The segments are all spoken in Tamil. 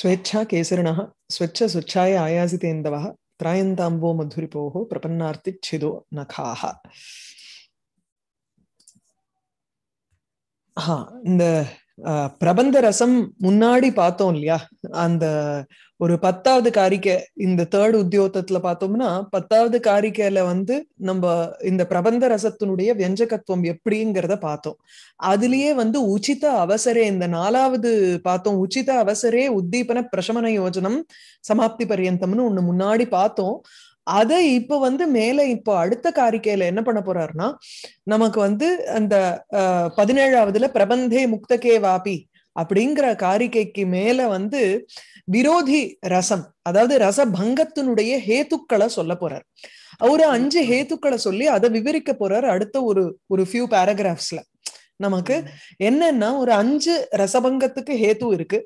ஸ்வேச்சா கேசரிணா ஸ்வச்ச சுச்சாய ஆயாசிதேந்தவா திராயந்தாம்போ மதுரி போகோ பிரபன்னார்த்தி சிதோ நகாக இந்த பிரபந்த ரசம் முன்னாடி பார்த்தோம் இல்லையா அந்த ஒரு பத்தாவது காரிக்கை இந்த தேர்ட் உத்தியோகத்துல பார்த்தோம்னா பத்தாவது காரிக்கையில வந்து நம்ம இந்த பிரபந்த ரசத்தினுடைய வியஞ்சகத்துவம் எப்படிங்கிறத பார்த்தோம் அதுலயே வந்து உச்சித அவசரே இந்த நாலாவது பார்த்தோம் உச்சித அவசரே உத்தீபன பிரசமன யோஜனம் சமாப்தி பரியந்தம்னு ஒண்ணு முன்னாடி பார்த்தோம் அதை இப்ப வந்து மேல இப்போ அடுத்த காரிக்கையில என்ன பண்ண போறாருன்னா நமக்கு வந்து அந்த பதினேழாவதுல பிரபந்தே முக்தகே வாபி அப்படிங்கிற காரிக்கைக்கு மேல வந்து விரோதி ரசம் அதாவது ரசபங்கத்தினுடைய ஹேத்துக்களை சொல்ல போறார் அவரு அஞ்சு ஹேத்துக்களை சொல்லி அதை விவரிக்க போறார் அடுத்த ஒரு ஒரு ஃபியூ பேராகிராஃப்ஸ்ல நமக்கு என்னன்னா ஒரு அஞ்சு ரசபங்கத்துக்கு ஹேத்து இருக்கு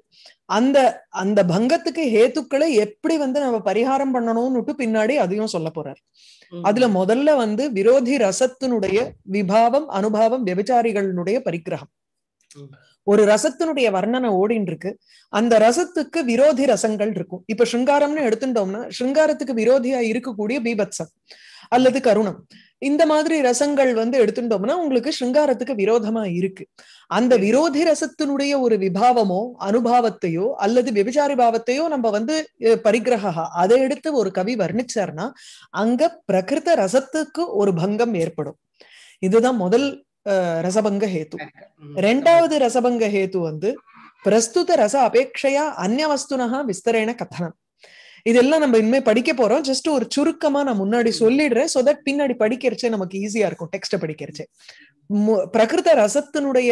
அந்த அந்த பங்கத்துக்கு ஹேத்துக்களை எப்படி வந்து நம்ம பரிகாரம் பண்ணணும்னுட்டு பின்னாடி அதையும் சொல்ல போறார் அதுல முதல்ல வந்து விரோதி ரசத்தினுடைய விபாவம் அனுபாவம் வெபிச்சாரிகளுடைய பரிக்கிரகம் ஒரு ரசத்தினுடைய வர்ணனை ஓடின்னு இருக்கு அந்த ரசத்துக்கு விரோதி ரசங்கள் இருக்கும் இப்ப ஸ்ருங்காரம்னு எடுத்துட்டோம்னா ஸ்ருங்காரத்துக்கு விரோதியா இருக்கக்கூடிய பீபத்சம் அல்லது கருணம் இந்த மாதிரி ரசங்கள் வந்து எடுத்துட்டோம்னா உங்களுக்கு சிருங்காரத்துக்கு விரோதமா இருக்கு அந்த விரோதி ரசத்தினுடைய ஒரு விபாவமோ அனுபாவத்தையோ அல்லது விபச்சாரி பாவத்தையோ நம்ம வந்து பரிகிரகா அதை எடுத்து ஒரு கவி வர்ணிச்சார்னா அங்க பிரகிருத ரசத்துக்கு ஒரு பங்கம் ஏற்படும் இதுதான் முதல் ரசபங்க ஹேத்து ரெண்டாவது ரசபங்க ஹேத்து வந்து பிரஸ்துத ரச அபேட்சையா அந்நிய விஸ்தரேன கத்தனம் இதெல்லாம் நம்ம இனிமே படிக்க போறோம் ஜஸ்ட் ஒரு சுருக்கமா நான் முன்னாடி சொல்லிடுறேன் சோ தட் பின்னாடி படிக்கிறச்சே நமக்கு ஈஸியா இருக்கும் டெக்ஸ்ட படிக்கிறச்சே பிரகிருத ரசத்தினுடைய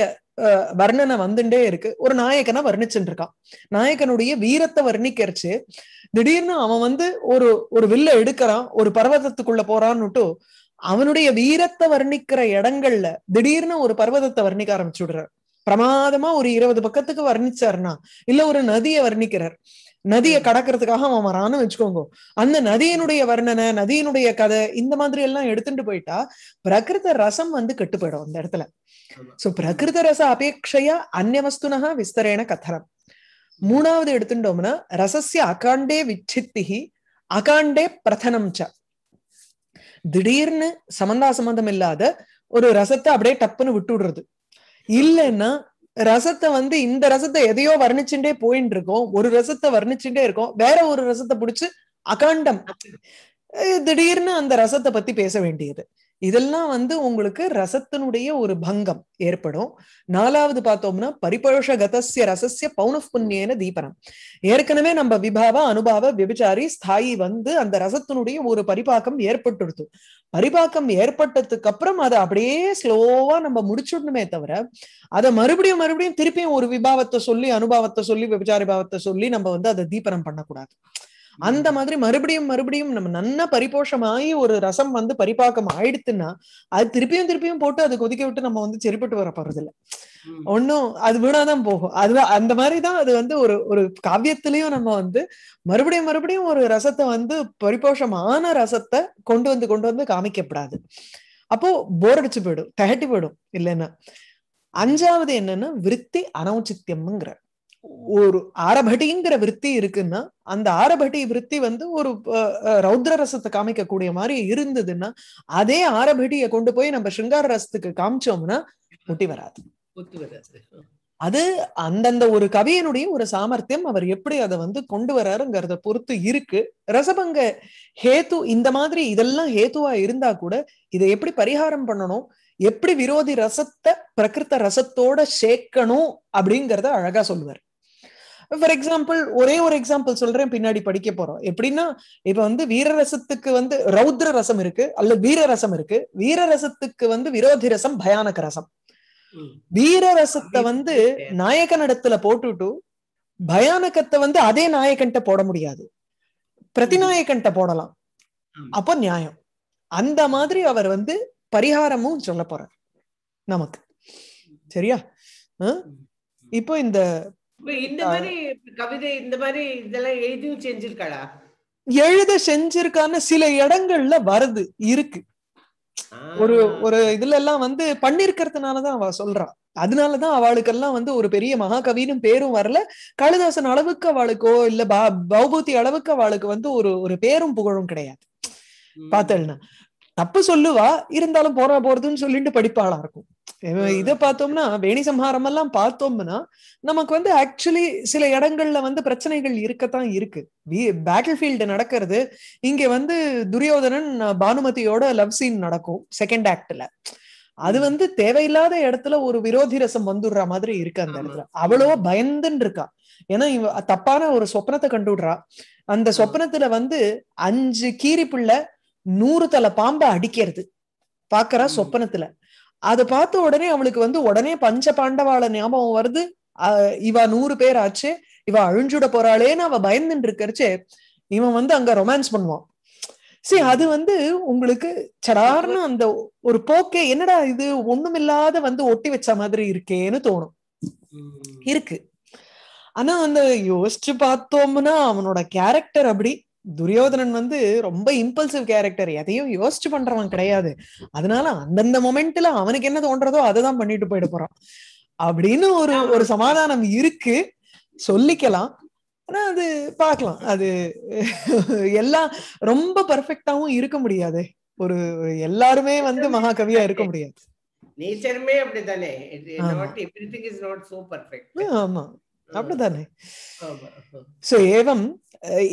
வர்ணனை வந்துட்டே இருக்கு ஒரு நாயகனா வர்ணிச்சுட்டு இருக்கான் நாயகனுடைய வீரத்தை வர்ணிக்கிறச்சு திடீர்னு அவன் வந்து ஒரு ஒரு வில்ல எடுக்கிறான் ஒரு பர்வதத்துக்குள்ள போறான்னுட்டு அவனுடைய வீரத்தை வர்ணிக்கிற இடங்கள்ல திடீர்னு ஒரு பர்வதத்தை வர்ணிக்க ஆரம்பிச்சு விடுறார் பிரமாதமா ஒரு இருபது பக்கத்துக்கு வர்ணிச்சாருன்னா இல்ல ஒரு நதியை வர்ணிக்கிறார் நதியை கடக்கிறதுக்காக அவன் வரான்னு வச்சுக்கோங்க அந்த நதியினுடைய வர்ணனை நதியினுடைய கதை இந்த மாதிரி எல்லாம் எடுத்துட்டு போயிட்டா பிரகிருத ரசம் வந்து கெட்டு போயிடும் அந்த இடத்துல சோ பிரகிருத ரச அபேட்சையா அந்நவஸ்துனா விஸ்தரேன கதனம் மூணாவது எடுத்துட்டோம்னா ரசசிய அகாண்டே விச்சித்திகி அகாண்டே பிரதனம் ச திடீர்னு சம்பந்தா சம்பந்தம் இல்லாத ஒரு ரசத்தை அப்படியே டப்புன்னு விட்டு விடுறது இல்லைன்னா ரசத்தை வந்து இந்த ரசத்தை எதையோ வர்ணிச்சுட்டே போயின்னு இருக்கோம் ஒரு ரசத்தை வர்ணிச்சுட்டே இருக்கோம் வேற ஒரு ரசத்தை புடிச்சு அகாண்டம் திடீர்னு அந்த ரசத்தை பத்தி பேச வேண்டியது இதெல்லாம் வந்து உங்களுக்கு ரசத்தினுடைய ஒரு பங்கம் ஏற்படும் நாலாவது பார்த்தோம்னா பரிபோஷ கதசிய ரசசிய பௌனப் புண்ணியன தீபனம் ஏற்கனவே நம்ம விபாவ அனுபாவ விபச்சாரி ஸ்தாயி வந்து அந்த ரசத்தினுடைய ஒரு பரிபாக்கம் ஏற்பட்டுடுத்து பரிபாக்கம் ஏற்பட்டதுக்கு அப்புறம் அதை அப்படியே ஸ்லோவா நம்ம முடிச்சுடணுமே தவிர அதை மறுபடியும் மறுபடியும் திருப்பியும் ஒரு விபாவத்தை சொல்லி அனுபவத்தை சொல்லி விபச்சாரி பாவத்தை சொல்லி நம்ம வந்து அதை தீபனம் பண்ணக்கூடாது அந்த மாதிரி மறுபடியும் மறுபடியும் நம்ம நன்னா பரிபோஷமாயி ஒரு ரசம் வந்து பரிபாக்கம் ஆயிடுத்துன்னா அது திருப்பியும் திருப்பியும் போட்டு அதை கொதிக்க விட்டு நம்ம வந்து செரிப்பட்டு வர போறது இல்ல ஒன்னும் அது வீணாதான் போகும் அதுதான் அந்த மாதிரிதான் அது வந்து ஒரு ஒரு காவியத்திலயும் நம்ம வந்து மறுபடியும் மறுபடியும் ஒரு ரசத்தை வந்து பரிபோஷமான ரசத்தை கொண்டு வந்து கொண்டு வந்து காமிக்கப்படாது அப்போ போர் அடிச்சு போயிடும் தகட்டி போயிடும் இல்லைன்னா அஞ்சாவது என்னன்னா விருத்தி அனௌச்சித்தியம்ங்கிற ஒரு ஆரபட்டிங்கிற விற்பி இருக்குன்னா அந்த ஆரபட்டி விற்பி வந்து ஒரு ரௌத்ர ரசத்தை காமிக்கக்கூடிய மாதிரி இருந்ததுன்னா அதே ஆரபட்டியை கொண்டு போய் நம்ம சிங்கார ரசத்துக்கு காமிச்சோம்னா முட்டி வராது அது அந்தந்த ஒரு கவியனுடைய ஒரு சாமர்த்தியம் அவர் எப்படி அதை வந்து கொண்டு வராருங்கிறத பொறுத்து இருக்கு ரசபங்க ஹேத்து இந்த மாதிரி இதெல்லாம் ஹேத்துவா இருந்தா கூட இதை எப்படி பரிகாரம் பண்ணணும் எப்படி விரோதி ரசத்தை பிரகிருத்த ரசத்தோட சேர்க்கணும் அப்படிங்கறத அழகா சொல்லுவாரு ஃபார் எக்ஸாம்பிள் ஒரே ஒரு எக்ஸாம்பிள் சொல்றேன் பின்னாடி படிக்க போறோம் எப்படின்னா இப்ப வந்து வீரரசத்துக்கு வந்து ரௌத்ர ரசம் இருக்கு அல்ல வீரரசம் இருக்கு வீரரசத்துக்கு வந்து விரோதி ரசம் பயானக ரசம் வீரரசத்தை வந்து நாயகனிடத்துல போட்டுட்டு பயானகத்தை வந்து அதே நாயகன்ட்ட போட முடியாது பிரதிநாயகன்ட்ட போடலாம் அப்போ நியாயம் அந்த மாதிரி அவர் வந்து பரிகாரமும் சொல்ல போறார் நமக்கு சரியா இப்போ இந்த இந்த மாதிரி கவிதை இந்த மாதிரி இதெல்லாம் எழுதியும் செஞ்சிருக்காளா எழுத செஞ்சிருக்கான சில இடங்கள்ல வருது இருக்கு ஒரு ஒரு இதுல எல்லாம் வந்து பண்ணிருக்கிறதுனாலதான் அவ சொல்றா அதனாலதான் அவளுக்கெல்லாம் வந்து ஒரு பெரிய மகாகவின்னு பேரும் வரல காளிதாசன் அளவுக்கு அவளுக்கோ இல்ல பௌபூதி அளவுக்கு அவளுக்கு வந்து ஒரு ஒரு பேரும் புகழும் கிடையாது பாத்தல்னா தப்பு சொல்லுவா இருந்தாலும் போற போறதுன்னு சொல்லிட்டு படிப்பாளா இருக்கும் இதை பார்த்தோம்னா வேணி சம்ஹாரம் எல்லாம் பார்த்தோம்னா நமக்கு வந்து ஆக்சுவலி சில இடங்கள்ல வந்து பிரச்சனைகள் இருக்கத்தான் இருக்கு பேட்டில் ஃபீல்டு நடக்கிறது இங்க வந்து துரியோதனன் பானுமதியோட லவ் சீன் நடக்கும் செகண்ட் ஆக்ட்ல அது வந்து தேவையில்லாத இடத்துல ஒரு விரோதி ரசம் வந்துடுற மாதிரி இருக்கு அந்த இடத்துல அவ்வளோ பயந்துன்னு இருக்கா ஏன்னா இவ தப்பான ஒரு சொப்னத்தை கண்டுடுறா அந்த சொப்னத்துல வந்து அஞ்சு கீரி புள்ள நூறு தலை பாம்பை அடிக்கிறது பாக்குறா சொப்பனத்துல அதை பார்த்த உடனே அவளுக்கு வந்து உடனே பஞ்ச பாண்டவாள ஞாபகம் வருது இவா நூறு பேர் ஆச்சு இவ அழிஞ்சுட போறாளேன்னு அவ பயந்துட்டு இருக்கிறச்சே இவன் வந்து அங்க ரொமான்ஸ் பண்ணுவான் சரி அது வந்து உங்களுக்கு சடார்னு அந்த ஒரு போக்கே என்னடா இது ஒண்ணுமில்லாத வந்து ஒட்டி வச்ச மாதிரி இருக்கேன்னு தோணும் இருக்கு ஆனா அந்த யோசிச்சு பார்த்தோம்னா அவனோட கேரக்டர் அப்படி துரியோதனன் வந்து ரொம்ப இம்பல்சிவ் கேரக்டர் எதையும் யோசிச்சு பண்றவன் கிடையாது அதனால அந்தந்த மொமெண்ட்ல அவனுக்கு என்ன தோன்றதோ அததான் பண்ணிட்டு போயிட போறான் அப்படின்னு ஒரு ஒரு சமாதானம் இருக்கு சொல்லிக்கலாம் ஆனா அது பாக்கலாம் அது எல்லாம் ரொம்ப பர்ஃபெக்டாவும் இருக்க முடியாது ஒரு எல்லாருமே வந்து மகாகவியா இருக்க முடியாது நேச்சருமே அப்படித்தானே ஆமா அப்படித்தானே சோ ஏவம்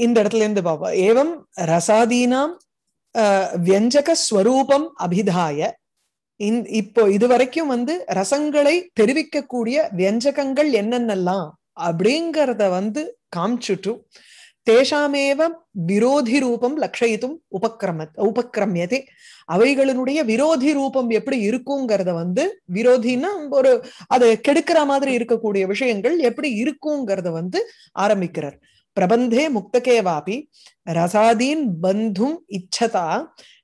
இந்த இடத்துல இருந்து பாப்பா ஏவம் ரசாதீனாம் வியஞ்சக ஸ்வரூபம் அபிதாய இப்போ இதுவரைக்கும் வந்து ரசங்களை தெரிவிக்கக்கூடிய வியஞ்சகங்கள் என்னென்னலாம் அப்படிங்கிறத வந்து காமிச்சுட்டும் தேஷாமேவ விரோதி ரூபம் லட்சயித்தும் உபக்கிரம உபக்கிரமியதே அவைகளினுடைய விரோதி ரூபம் எப்படி இருக்குங்கிறத வந்து விரோதின்னா ஒரு அது கெடுக்கிற மாதிரி இருக்கக்கூடிய விஷயங்கள் எப்படி இருக்குங்கிறத வந்து ஆரம்பிக்கிறார் பிரபந்தே முக்தகேவாபி ரசாதீன் பந்தும் இச்சதா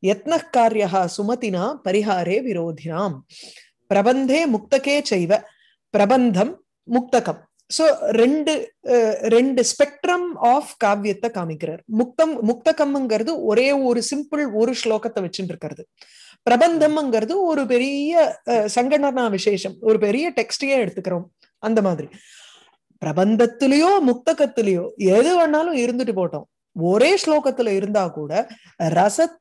யத்ன காரியா சுமதினா பரிஹாரே விரோதினாம் பிரபந்தே முக்தகே செய்வ பிரபந்தம் முக்தகம் சோ ரெண்டு ரெண்டு ஸ்பெக்ட்ரம் ஆஃப் காவியத்தை காமிக்கிறார் முக்தம் முக்த ஒரே ஒரு சிம்பிள் ஒரு ஸ்லோகத்தை வச்சுட்டு இருக்கிறது பிரபந்தம்ங்கிறது ஒரு பெரிய சங்கடனா விசேஷம் ஒரு பெரிய டெக்ஸ்டையே எடுத்துக்கிறோம் அந்த மாதிரி பிரபந்தத்திலயோ முக்தகத்திலயோ எது வேணாலும் இருந்துட்டு போட்டோம் ஒரே ஸ்லோகத்துல இருந்தா கூட ரசத்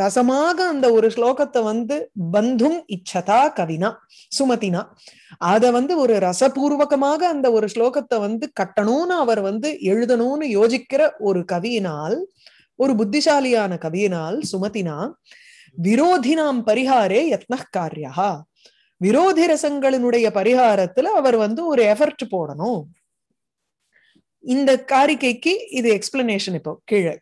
ரசமாக அந்த ஒரு ஸ்லோகத்தை வந்து பந்தும் இச்சதா கவினா சுமதினா அத வந்து ஒரு ரசபூர்வகமாக அந்த ஒரு ஸ்லோகத்தை வந்து கட்டணும்னு அவர் வந்து எழுதணும்னு யோசிக்கிற ஒரு கவியினால் ஒரு புத்திசாலியான கவியினால் சுமதினா விரோதினாம் பரிகாரே யத்ன காரியா விரோதி ரசங்களினுடைய பரிகாரத்துல அவர் வந்து ஒரு எஃபர்ட் போடணும் இந்த காரிக்கைக்கு இது எக்ஸ்பிளனேஷன் இப்போ கீழே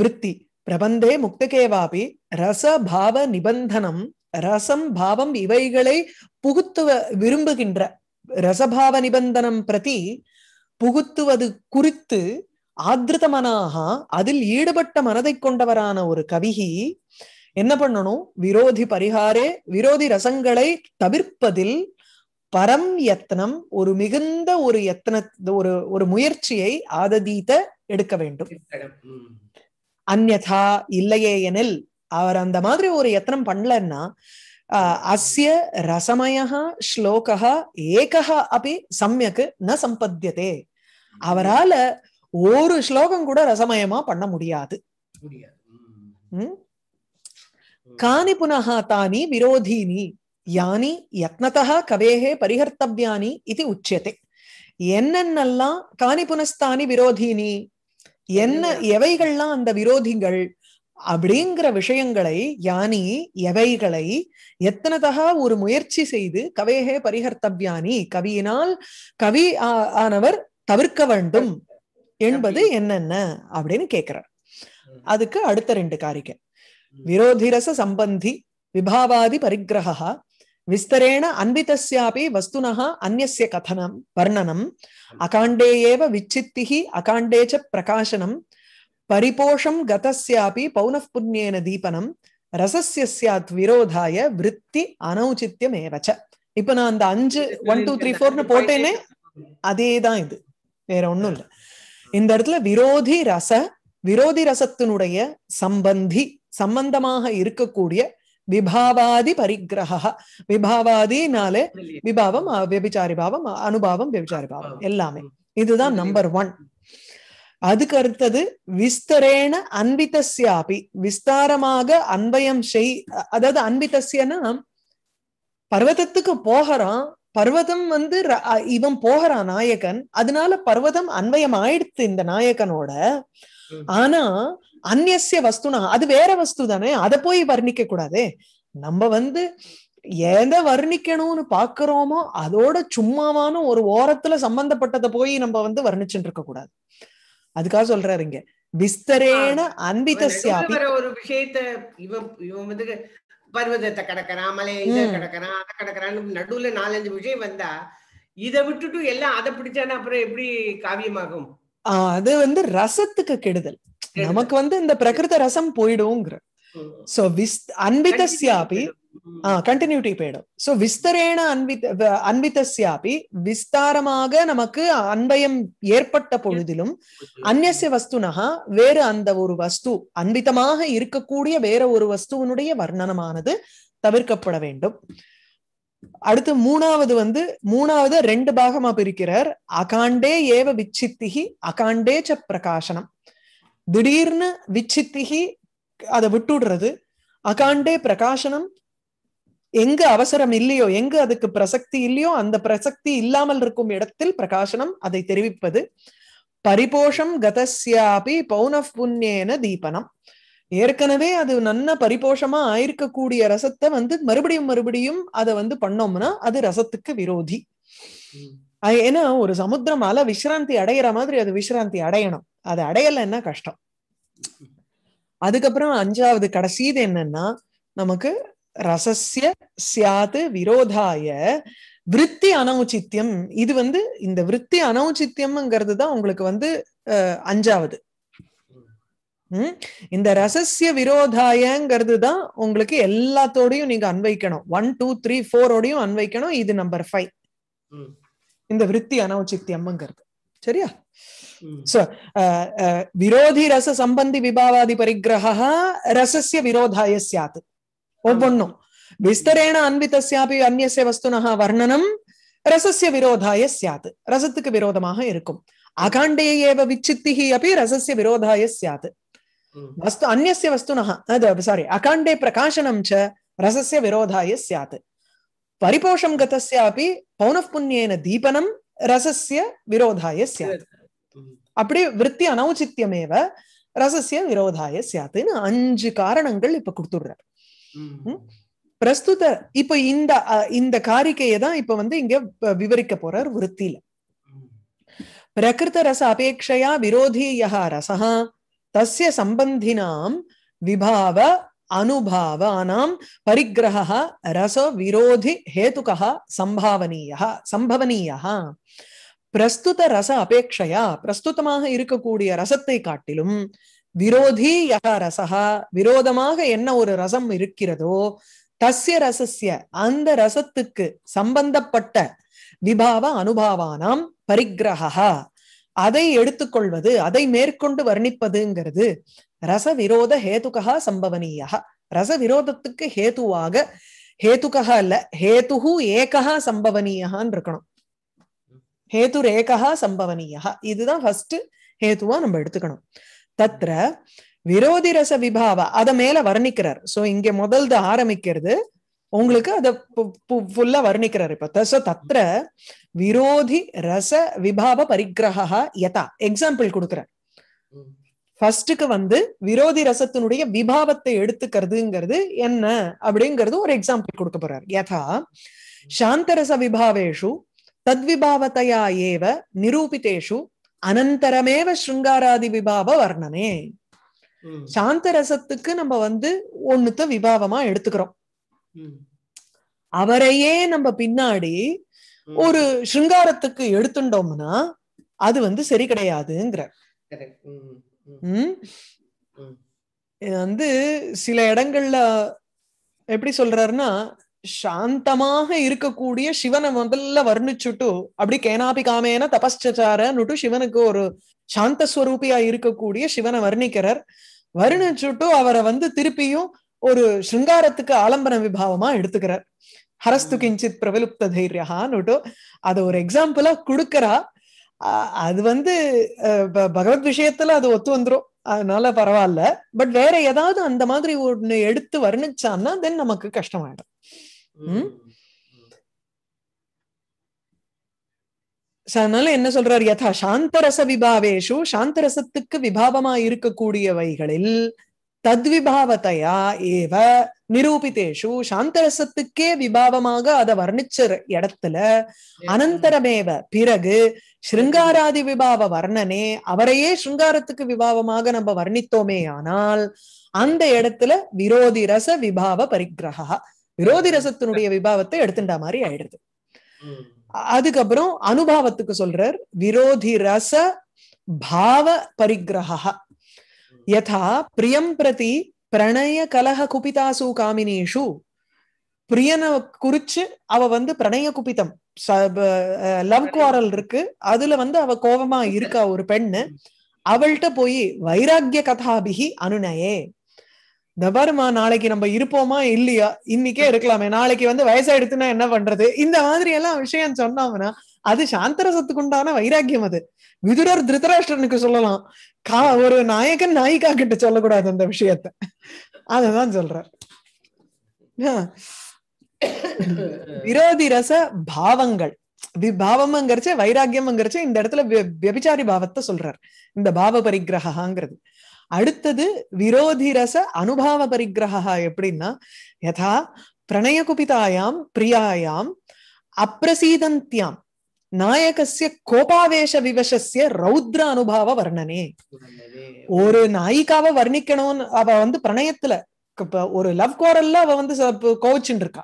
விற்பி பிரபந்தே முக்தகேவாபி ரசபாவ நிபந்தனம் ரசம் பாவம் இவைகளை புகுத்துவ விரும்புகின்ற ரசபாவ நிபந்தனம் பிரதி புகுத்துவது குறித்து ஆதிருத மனாக அதில் ஈடுபட்ட மனதை கொண்டவரான ஒரு கவிகி என்ன பண்ணணும் விரோதி பரிகாரே விரோதி ரசங்களை தவிர்ப்பதில் பரம் யத்னம் ஒரு மிகுந்த ஒரு யத்ன ஒரு ஒரு முயற்சியை ஆததீத எடுக்க வேண்டும் அந்நதா இல்லையே எனில் அவர் அந்த மாதிரி ஒரு எத்தனம் பண்ணலன்னா அஸ்ய ரசமயா ஸ்லோகா ஏகா அப்படி சமயக்கு ந சம்பத்தியதே அவரால ஒரு ஸ்லோகம் கூட ரசமயமா பண்ண முடியாது காணி புனா தானி விரோதீனி யானி யத்னதா கவேகே பரிகர்த்தவியானி இது உச்சியத்தை என்னென்னலாம் காணி புனஸ்தானி விரோதீனி என்ன எவைகள்லாம் அந்த விரோதிகள் அப்படிங்கிற விஷயங்களை யானி எவைகளை எத்தனதாக ஒரு முயற்சி செய்து கவேகே பரிகர்த்தவ்யானி கவியினால் கவி ஆனவர் தவிர்க்க வேண்டும் என்பது என்னென்ன அப்படின்னு கேக்குறார் அதுக்கு அடுத்த ரெண்டு காரிக்கை விரோதிரச சம்பந்தி விபாவாதி பரிகிரகா విస్తరేణ అన్వితస్యాపి வஸ்துனா அந்நிய கதனம் வர்ணனம் అకాండే ఏవ విచ్చిత్తి అకాండే చ ప్రకాశనం పరిపోషం గతస్యాపి పౌనఃపుణ్యేన దీపనం ரசஸ்ய விரோதாய விற்பி அனௌச்சித்யம் ஏவச்ச இப்ப நான் அந்த அஞ்சு ஒன் டூ த்ரீ ஃபோர்னு போட்டேனே அதே தான் இது வேற ஒண்ணும் இல்ல இந்த இடத்துல விரோதி ரச விரோதி ரசத்தினுடைய சம்பந்தி சம்பந்தமாக இருக்கக்கூடிய விபாவாதி பரிகிரகா விபாவாதினாலே விபாவம் வெபிச்சாரி பாவம் அனுபாவம் வெபிச்சாரி பாவம் எல்லாமே இதுதான் நம்பர் ஒன் அதுக்கு அடுத்தது விஸ்தரேன அன்பித்தஸ்யாபி விஸ்தாரமாக அன்பயம் செய் அதாவது அன்பித்தியன்னா பர்வத்தத்துக்கு போகிறோம் பர்வதம் வந்து இவன் போகிறான் நாயகன் அதனால பர்வதம் அன்வயம் ஆயிடுத்து இந்த நாயகனோட ஆனா அந்நிய வஸ்துனா அது வேற வஸ்து தானே அதை போய் வர்ணிக்க கூடாதே நம்ம வந்து எதை வர்ணிக்கணும்னு பாக்குறோமோ அதோட சும்மாவான ஒரு ஓரத்துல சம்பந்தப்பட்டதை போய் நம்ம வந்து வர்ணிச்சுட்டு இருக்க கூடாது அதுக்காக சொல்றாரு இங்க விஸ்தரேன அன்பிதசியாபி ஒரு விஷயத்த இவன் இவன் வந்து பர்வதத்தை கடக்கிறான் மலையை இதை கடக்கிறான் அதை கடக்கிறான்னு நடுவுல நாலஞ்சு விஷயம் வந்தா இதை விட்டுட்டு எல்லாம் அதை பிடிச்சானா அப்புறம் எப்படி காவியமாகும் அது வந்து ரசத்துக்கு கெடுதல் நமக்கு வந்து இந்த பிரகிருத ரசம் போயிடுங்கிற சோ விஸ் அன்பிதஸ்யாபி கண்டினியூட்டி போயிடும் சோ விஸ்தரேன அன்பித் அன்பித்தியாபி விஸ்தாரமாக நமக்கு அன்பயம் ஏற்பட்ட பொழுதிலும் அந்நிய வஸ்துனகா வேறு அந்த ஒரு வஸ்து அன்பிதமாக இருக்கக்கூடிய வேற ஒரு வஸ்துவனுடைய வர்ணனமானது தவிர்க்கப்பட வேண்டும் அடுத்து மூணாவது வந்து மூணாவது ரெண்டு பாகமா பிரிக்கிறார் அகாண்டே ஏவ விச்சித்திகி அகாண்டே ச பிரகாசனம் திடீர்னு விச்சித்திகி அதை விட்டுடுறது அகாண்டே பிரகாசனம் எங்க அவசரம் இல்லையோ எங்க அதுக்கு பிரசக்தி இல்லையோ அந்த பிரசக்தி இல்லாமல் இருக்கும் இடத்தில் பிரகாசனம் அதை தெரிவிப்பது பரிபோஷம் கதஸ்யாபி பௌன புண்ணியன தீபனம் ஏற்கனவே அது நன்ன பரிபோஷமா ஆயிருக்கக்கூடிய ரசத்தை வந்து மறுபடியும் மறுபடியும் அதை வந்து பண்ணோம்னா அது ரசத்துக்கு விரோதி ஏன்னா ஒரு சமுத்திரம் அலை விசிராந்தி அடையிற மாதிரி அது விசிராந்தி அடையணும் அது என்ன கஷ்டம் அதுக்கப்புறம் அஞ்சாவது கடைசி இது என்னன்னா நமக்கு ரசசிய சியாது விரோதாய விற்பி அனௌச்சித்தியம் இது வந்து இந்த விற்பி அனௌச்சித்தியம்ங்கிறது தான் உங்களுக்கு வந்து அஞ்சாவது உம் இந்த ரசசிய விரோதாயங்கிறது தான் உங்களுக்கு எல்லாத்தோடையும் நீங்க அன்வைக்கணும் ஒன் டூ த்ரீ ஃபோரோடையும் அன்வைக்கணும் இது நம்பர் ஃபைவ் இந்த விற்பி அனௌச்சித்தியம்ங்கிறது சரியா விரோதி ரச சம்பந்தி விபாவாதி பரிகிரகா ரசசிய விரோதாய சியாது ஒவ்வொன்னும் விஸ்தரேன அன்பித்தஸ்யாபி அந்நிய வஸ்துனக வர்ணனம் ரசசிய விரோதாய சியாது ரசத்துக்கு விரோதமாக இருக்கும் அகாண்டே ஏவ விச்சித்திஹி அப்படி ரசசிய விரோதாய சியாது வஸ்து அந்நிய வஸ்துனக சாரி அகாண்டே பிரகாசனம் ச ரசசிய விரோதாய சியாது பரிபோஷம் கதஸ்யாபி பௌனப்புண்ணியேன தீபனம் ரசசிய விரோதாய சியாது அப்படி விற்பி அனௌச்சித்தியமேவ ரசசிய விரோதாய சாத்துன்னு அஞ்சு காரணங்கள் இப்ப கொடுத்துடுறாரு பிரஸ்துத இப்ப இந்த இந்த காரிக்கையை தான் இப்ப வந்து இங்க விவரிக்க போறார் விருத்தியில பிரகிருத ரச அபேட்சையா விரோதீயா ரசக தஸ்ய சம்பந்தினாம் விபாவ அனுபாவானாம் பரிகிரக ரச விரோதி ஹேதுகா சம்பாவனீயா சம்பவனீயா பிரஸ்துத ரச அபேட்சையா பிரஸ்துதமாக இருக்கக்கூடிய ரசத்தை காட்டிலும் விரோதி யக ரசகா விரோதமாக என்ன ஒரு ரசம் இருக்கிறதோ தஸ்ய ரசசிய அந்த ரசத்துக்கு சம்பந்தப்பட்ட விபாவ அனுபவானாம் பரிகிரகா அதை எடுத்துக்கொள்வது அதை மேற்கொண்டு வர்ணிப்பதுங்கிறது ரச விரோத ஹேதுகா சம்பவனீயா ரச விரோதத்துக்கு ஹேதுவாக ஹேதுகா அல்ல ஹேதுகு ஏகா சம்பவனீயான்னு இருக்கணும் ஹேது ரேகா சம்பவனீயா இதுதான் ஃபர்ஸ்ட் ஹேதுவா நம்ம எடுத்துக்கணும் தத்ர விரோதி ரச விபாவ அத மேல வர்ணிக்கிறார் சோ இங்க முதல்து ஆரம்பிக்கிறது உங்களுக்கு அத ஃபுல்லா வர்ணிக்கிறார் இப்ப சோ தத்ர விரோதி ரச விபாவ பரிகிரகா யதா எக்ஸாம்பிள் கொடுக்குற ஃபர்ஸ்டுக்கு வந்து விரோதி ரசத்தினுடைய விபாவத்தை எடுத்துக்கிறதுங்கிறது என்ன அப்படிங்கிறது ஒரு எக்ஸாம்பிள் கொடுக்க போறார் யதா சாந்தரச விபாவேஷு தத்விபாவத்தையா ஏவ நிரூபித்தேஷு அனந்தரமேவ ஸ்ருங்காராதி விபாவ வர்ணனே சாந்த ரசத்துக்கு நம்ம வந்து ஒண்ணுத்த விபாவமா எடுத்துக்கிறோம் அவரையே நம்ம பின்னாடி ஒரு ஸ்ருங்காரத்துக்கு எடுத்துட்டோம்னா அது வந்து சரி கிடையாதுங்கிற இது வந்து சில இடங்கள்ல எப்படி சொல்றாருன்னா சாந்தமாக இருக்கக்கூடிய சிவனை முதல்ல வர்ணிச்சுட்டு அப்படி கேனாபி காமேன தபஸ்டாரன்னுட்டு சிவனுக்கு ஒரு சாந்த ஸ்வரூபியா இருக்கக்கூடிய சிவனை வர்ணிக்கிறார் வர்ணிச்சுட்டு அவரை வந்து திருப்பியும் ஒரு சிருங்காரத்துக்கு ஆலம்பன விபாவமா எடுத்துக்கிறார் ஹரஸ்து கிஞ்சித் பிரபலுப்த தைரியஹான்னுட்டு அது ஒரு எக்ஸாம்பிளா கொடுக்கறா அது வந்து பகவத் விஷயத்துல அது ஒத்து வந்துடும் அதனால பரவாயில்ல பட் வேற ஏதாவது அந்த மாதிரி ஒண்ணு எடுத்து வர்ணிச்சான்னா தென் நமக்கு கஷ்டமாயிடும் அதனால என்ன சொல்றார் யதா சாந்தரச விபாவேஷு சாந்தரசத்துக்கு விபாவமா இருக்கக்கூடியவைகளில் தத்விபாவத்தையா ஏவ நிரூபித்தேஷு சாந்தரசத்துக்கே விபாவமாக அதை வர்ணிச்ச இடத்துல அனந்தரமேவ பிறகு ஸ்ருங்காராதி விபாவ வர்ணனே அவரையே ஸ்ருங்காரத்துக்கு விபாவமாக நம்ம வர்ணித்தோமே ஆனால் அந்த இடத்துல விரோதி ரச விபாவ பரிகிரகா விரோதி ரசத்தினுடைய விபாவத்தை எடுத்துட்டா மாதிரி ஆயிடுது அதுக்கப்புறம் அனுபவத்துக்கு சொல்றார் விரோதி ரச பாவ பரிகிரகா யதா பிரியம் பிரதி பிரணய கலக குபிதாசு காமினேஷு பிரியனை குறிச்சு அவ வந்து பிரணய குபிதம் லவ் குவாரல் இருக்கு அதுல வந்து அவ கோபமா இருக்கா ஒரு பெண்ணு அவள்கிட்ட போய் வைராக்கிய கதாபிகி அனுநயே இந்த நாளைக்கு நம்ம இருப்போமா இல்லையா இன்னைக்கே இருக்கலாமே நாளைக்கு வந்து வயசாயிடுத்துன்னா என்ன பண்றது இந்த மாதிரி எல்லாம் விஷயம் சொன்னாங்கன்னா அது உண்டான வைராக்கியம் அது விதுரர் திருதராஷ்டனுக்கு சொல்லலாம் கா ஒரு நாயகன் நாயிக்கா கிட்ட சொல்லக்கூடாது அந்த விஷயத்த அதுதான் சொல்றார் விரோதி ரச பாவங்கள் பாவம்ங்கிறச்சு வைராக்கியம்ங்கிறச்சு இந்த இடத்துல வெபிச்சாரி பாவத்தை சொல்றார் இந்த பாவ பரிகிரகாங்கிறது அடுத்தது விரோதி ரச அனுபாவ பரிகிரகா எப்படின்னா யதா பிரணய குபிதாயாம் பிரியாயாம் அப்பிரசீதந்தியாம் நாயகசிய கோபாவேஷ விவசசிய ரௌத்ர அனுபாவ வர்ணனே ஒரு நாயிக்காவ வர்ணிக்கணும்னு அவ வந்து பிரணயத்துல ஒரு லவ் குவாரல்ல அவ வந்து கோவச்சுட்டு இருக்கா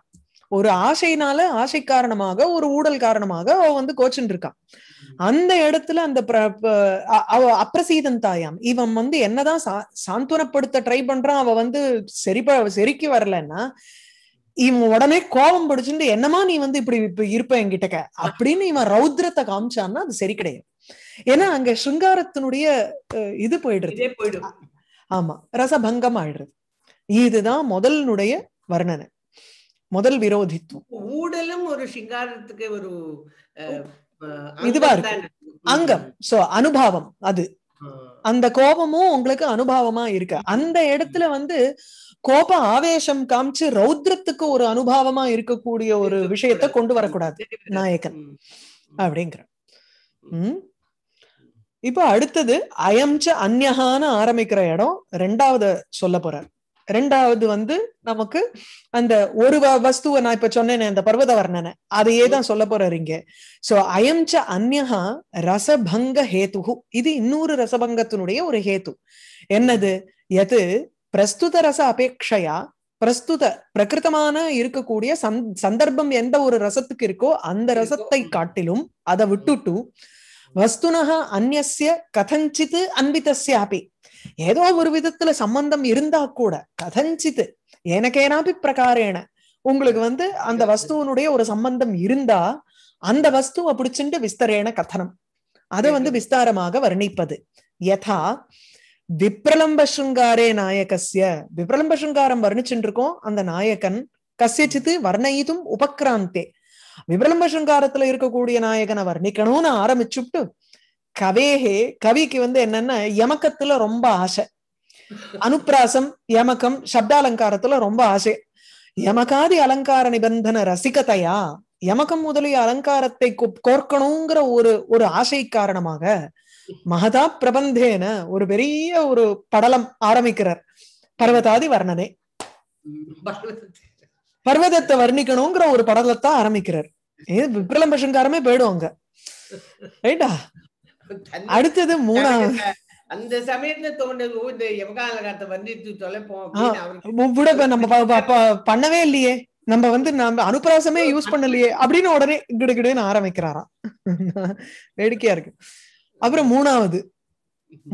ஒரு ஆசைனால ஆசை காரணமாக ஒரு ஊழல் காரணமாக அவ வந்து கோச்சுன்னு இருக்கான் அந்த இடத்துல அந்த அவ அப்பிரசீதன் தாயாம் இவன் வந்து என்னதான் சா சாந்துவனப்படுத்த ட்ரை பண்றான் அவ வந்து செரிப்ப செருக்கி வரலன்னா இவன் உடனே கோபம் பிடிச்சிட்டு என்னமா நீ வந்து இப்படி இப்ப இருப்ப என்கிட்டக்க அப்படின்னு இவன் ரௌத்ரத்தை காமிச்சான்னா அது சரி கிடையாது ஏன்னா அங்க சிங்காரத்தினுடைய இது போயிடுறது ஆமா ரசபங்கம் ஆயிடுறது இதுதான் முதல்னுடைய வர்ணனை முதல் விரோதித்துவம் ஊடலும் ஒரு சிங்காரத்துக்கு ஒரு இதுவா இருக்கு அங்கம் சோ அனுபவம் அது அந்த கோபமும் உங்களுக்கு அனுபவமா இருக்கு அந்த இடத்துல வந்து கோப ஆவேசம் காமிச்சு ரௌத்ரத்துக்கு ஒரு அனுபவமா இருக்கக்கூடிய ஒரு விஷயத்த கொண்டு வரக்கூடாது நாயகன் அப்படிங்கிற உம் இப்ப அடுத்தது அயம்ச்ச அந்யகான ஆரம்பிக்கிற இடம் ரெண்டாவது சொல்ல போறார் ரெண்டாவது வந்து நமக்கு அந்த ஒரு வஸ்துவை நான் இப்ப சொன்னேன் அந்த பர்வத வர்ணனை அதையே தான் சொல்ல போறாரு இங்க சோ அயம்ச்ச அந்நகா ரசபங்க ஹேத்து இது இன்னொரு ரசபங்கத்தினுடைய ஒரு ஹேத்து என்னது எது பிரஸ்துத ரச அபேட்சையா பிரஸ்துத பிரகிருத்தமான இருக்கக்கூடிய சந்தர்ப்பம் எந்த ஒரு ரசத்துக்கு இருக்கோ அந்த ரசத்தை காட்டிலும் அதை விட்டுட்டு வஸ்துனக அந்நிய கதஞ்சித் அன்பித்தஸ்யாபி ஏதோ ஒரு விதத்துல சம்பந்தம் இருந்தா கூட கதஞ்சித்து எனக்கேனாபி பிரகாரேன உங்களுக்கு வந்து அந்த வஸ்துவனுடைய ஒரு சம்பந்தம் இருந்தா அந்த வஸ்து பிடிச்சிட்டு விஸ்தரேன கதனம் அதை வந்து விஸ்தாரமாக வர்ணிப்பது யதா விப்ரலம்ப சுங்காரே நாயகசிய விப்ரலம்ப சுங்காரம் வர்ணிச்சுட்டு இருக்கோம் அந்த நாயகன் கசியச்சித்து வர்ணயிதும் உபக்ராந்தே விப்ரலம்ப சுங்காரத்துல இருக்கக்கூடிய நாயகனை வர்ணிக்கணும்னு ஆரம்பிச்சுட்டு கவேகே கவிக்கு வந்து என்னன்னா யமக்கத்துல ரொம்ப ஆசை அனுப்பிராசம் எமக்கம் சப்தாலங்காரத்துல ரொம்ப ஆசை யமகாதி அலங்கார நிபந்தன ரசிகதையா யமகம் முதலிய அலங்காரத்தை கோர்க்கணுங்கிற ஒரு ஒரு ஆசை காரணமாக மகதா பிரபந்தேன ஒரு பெரிய ஒரு படலம் ஆரம்பிக்கிறார் பர்வதாதி வர்ணனே பர்வதத்தை வர்ணிக்கணுங்கிற ஒரு படலத்தான் ஆரம்பிக்கிறார் விப்ரலம் பஷங்காரமே போயிடும் ரைட்டா அடுத்தது மூணாவது அந்த சமயத்துல தோண்டது இந்த எமகால காத்த வந்து தொலைப்போம் நம்ம பண்ணவே இல்லையே நம்ம வந்து நம்ம அனுப்பிராசமே யூஸ் பண்ணலையே அப்படின்னு உடனே கிடுகிடுன்னு ஆரம்பிக்கிறாராம் வேடிக்கையா இருக்கு அப்புறம் மூணாவது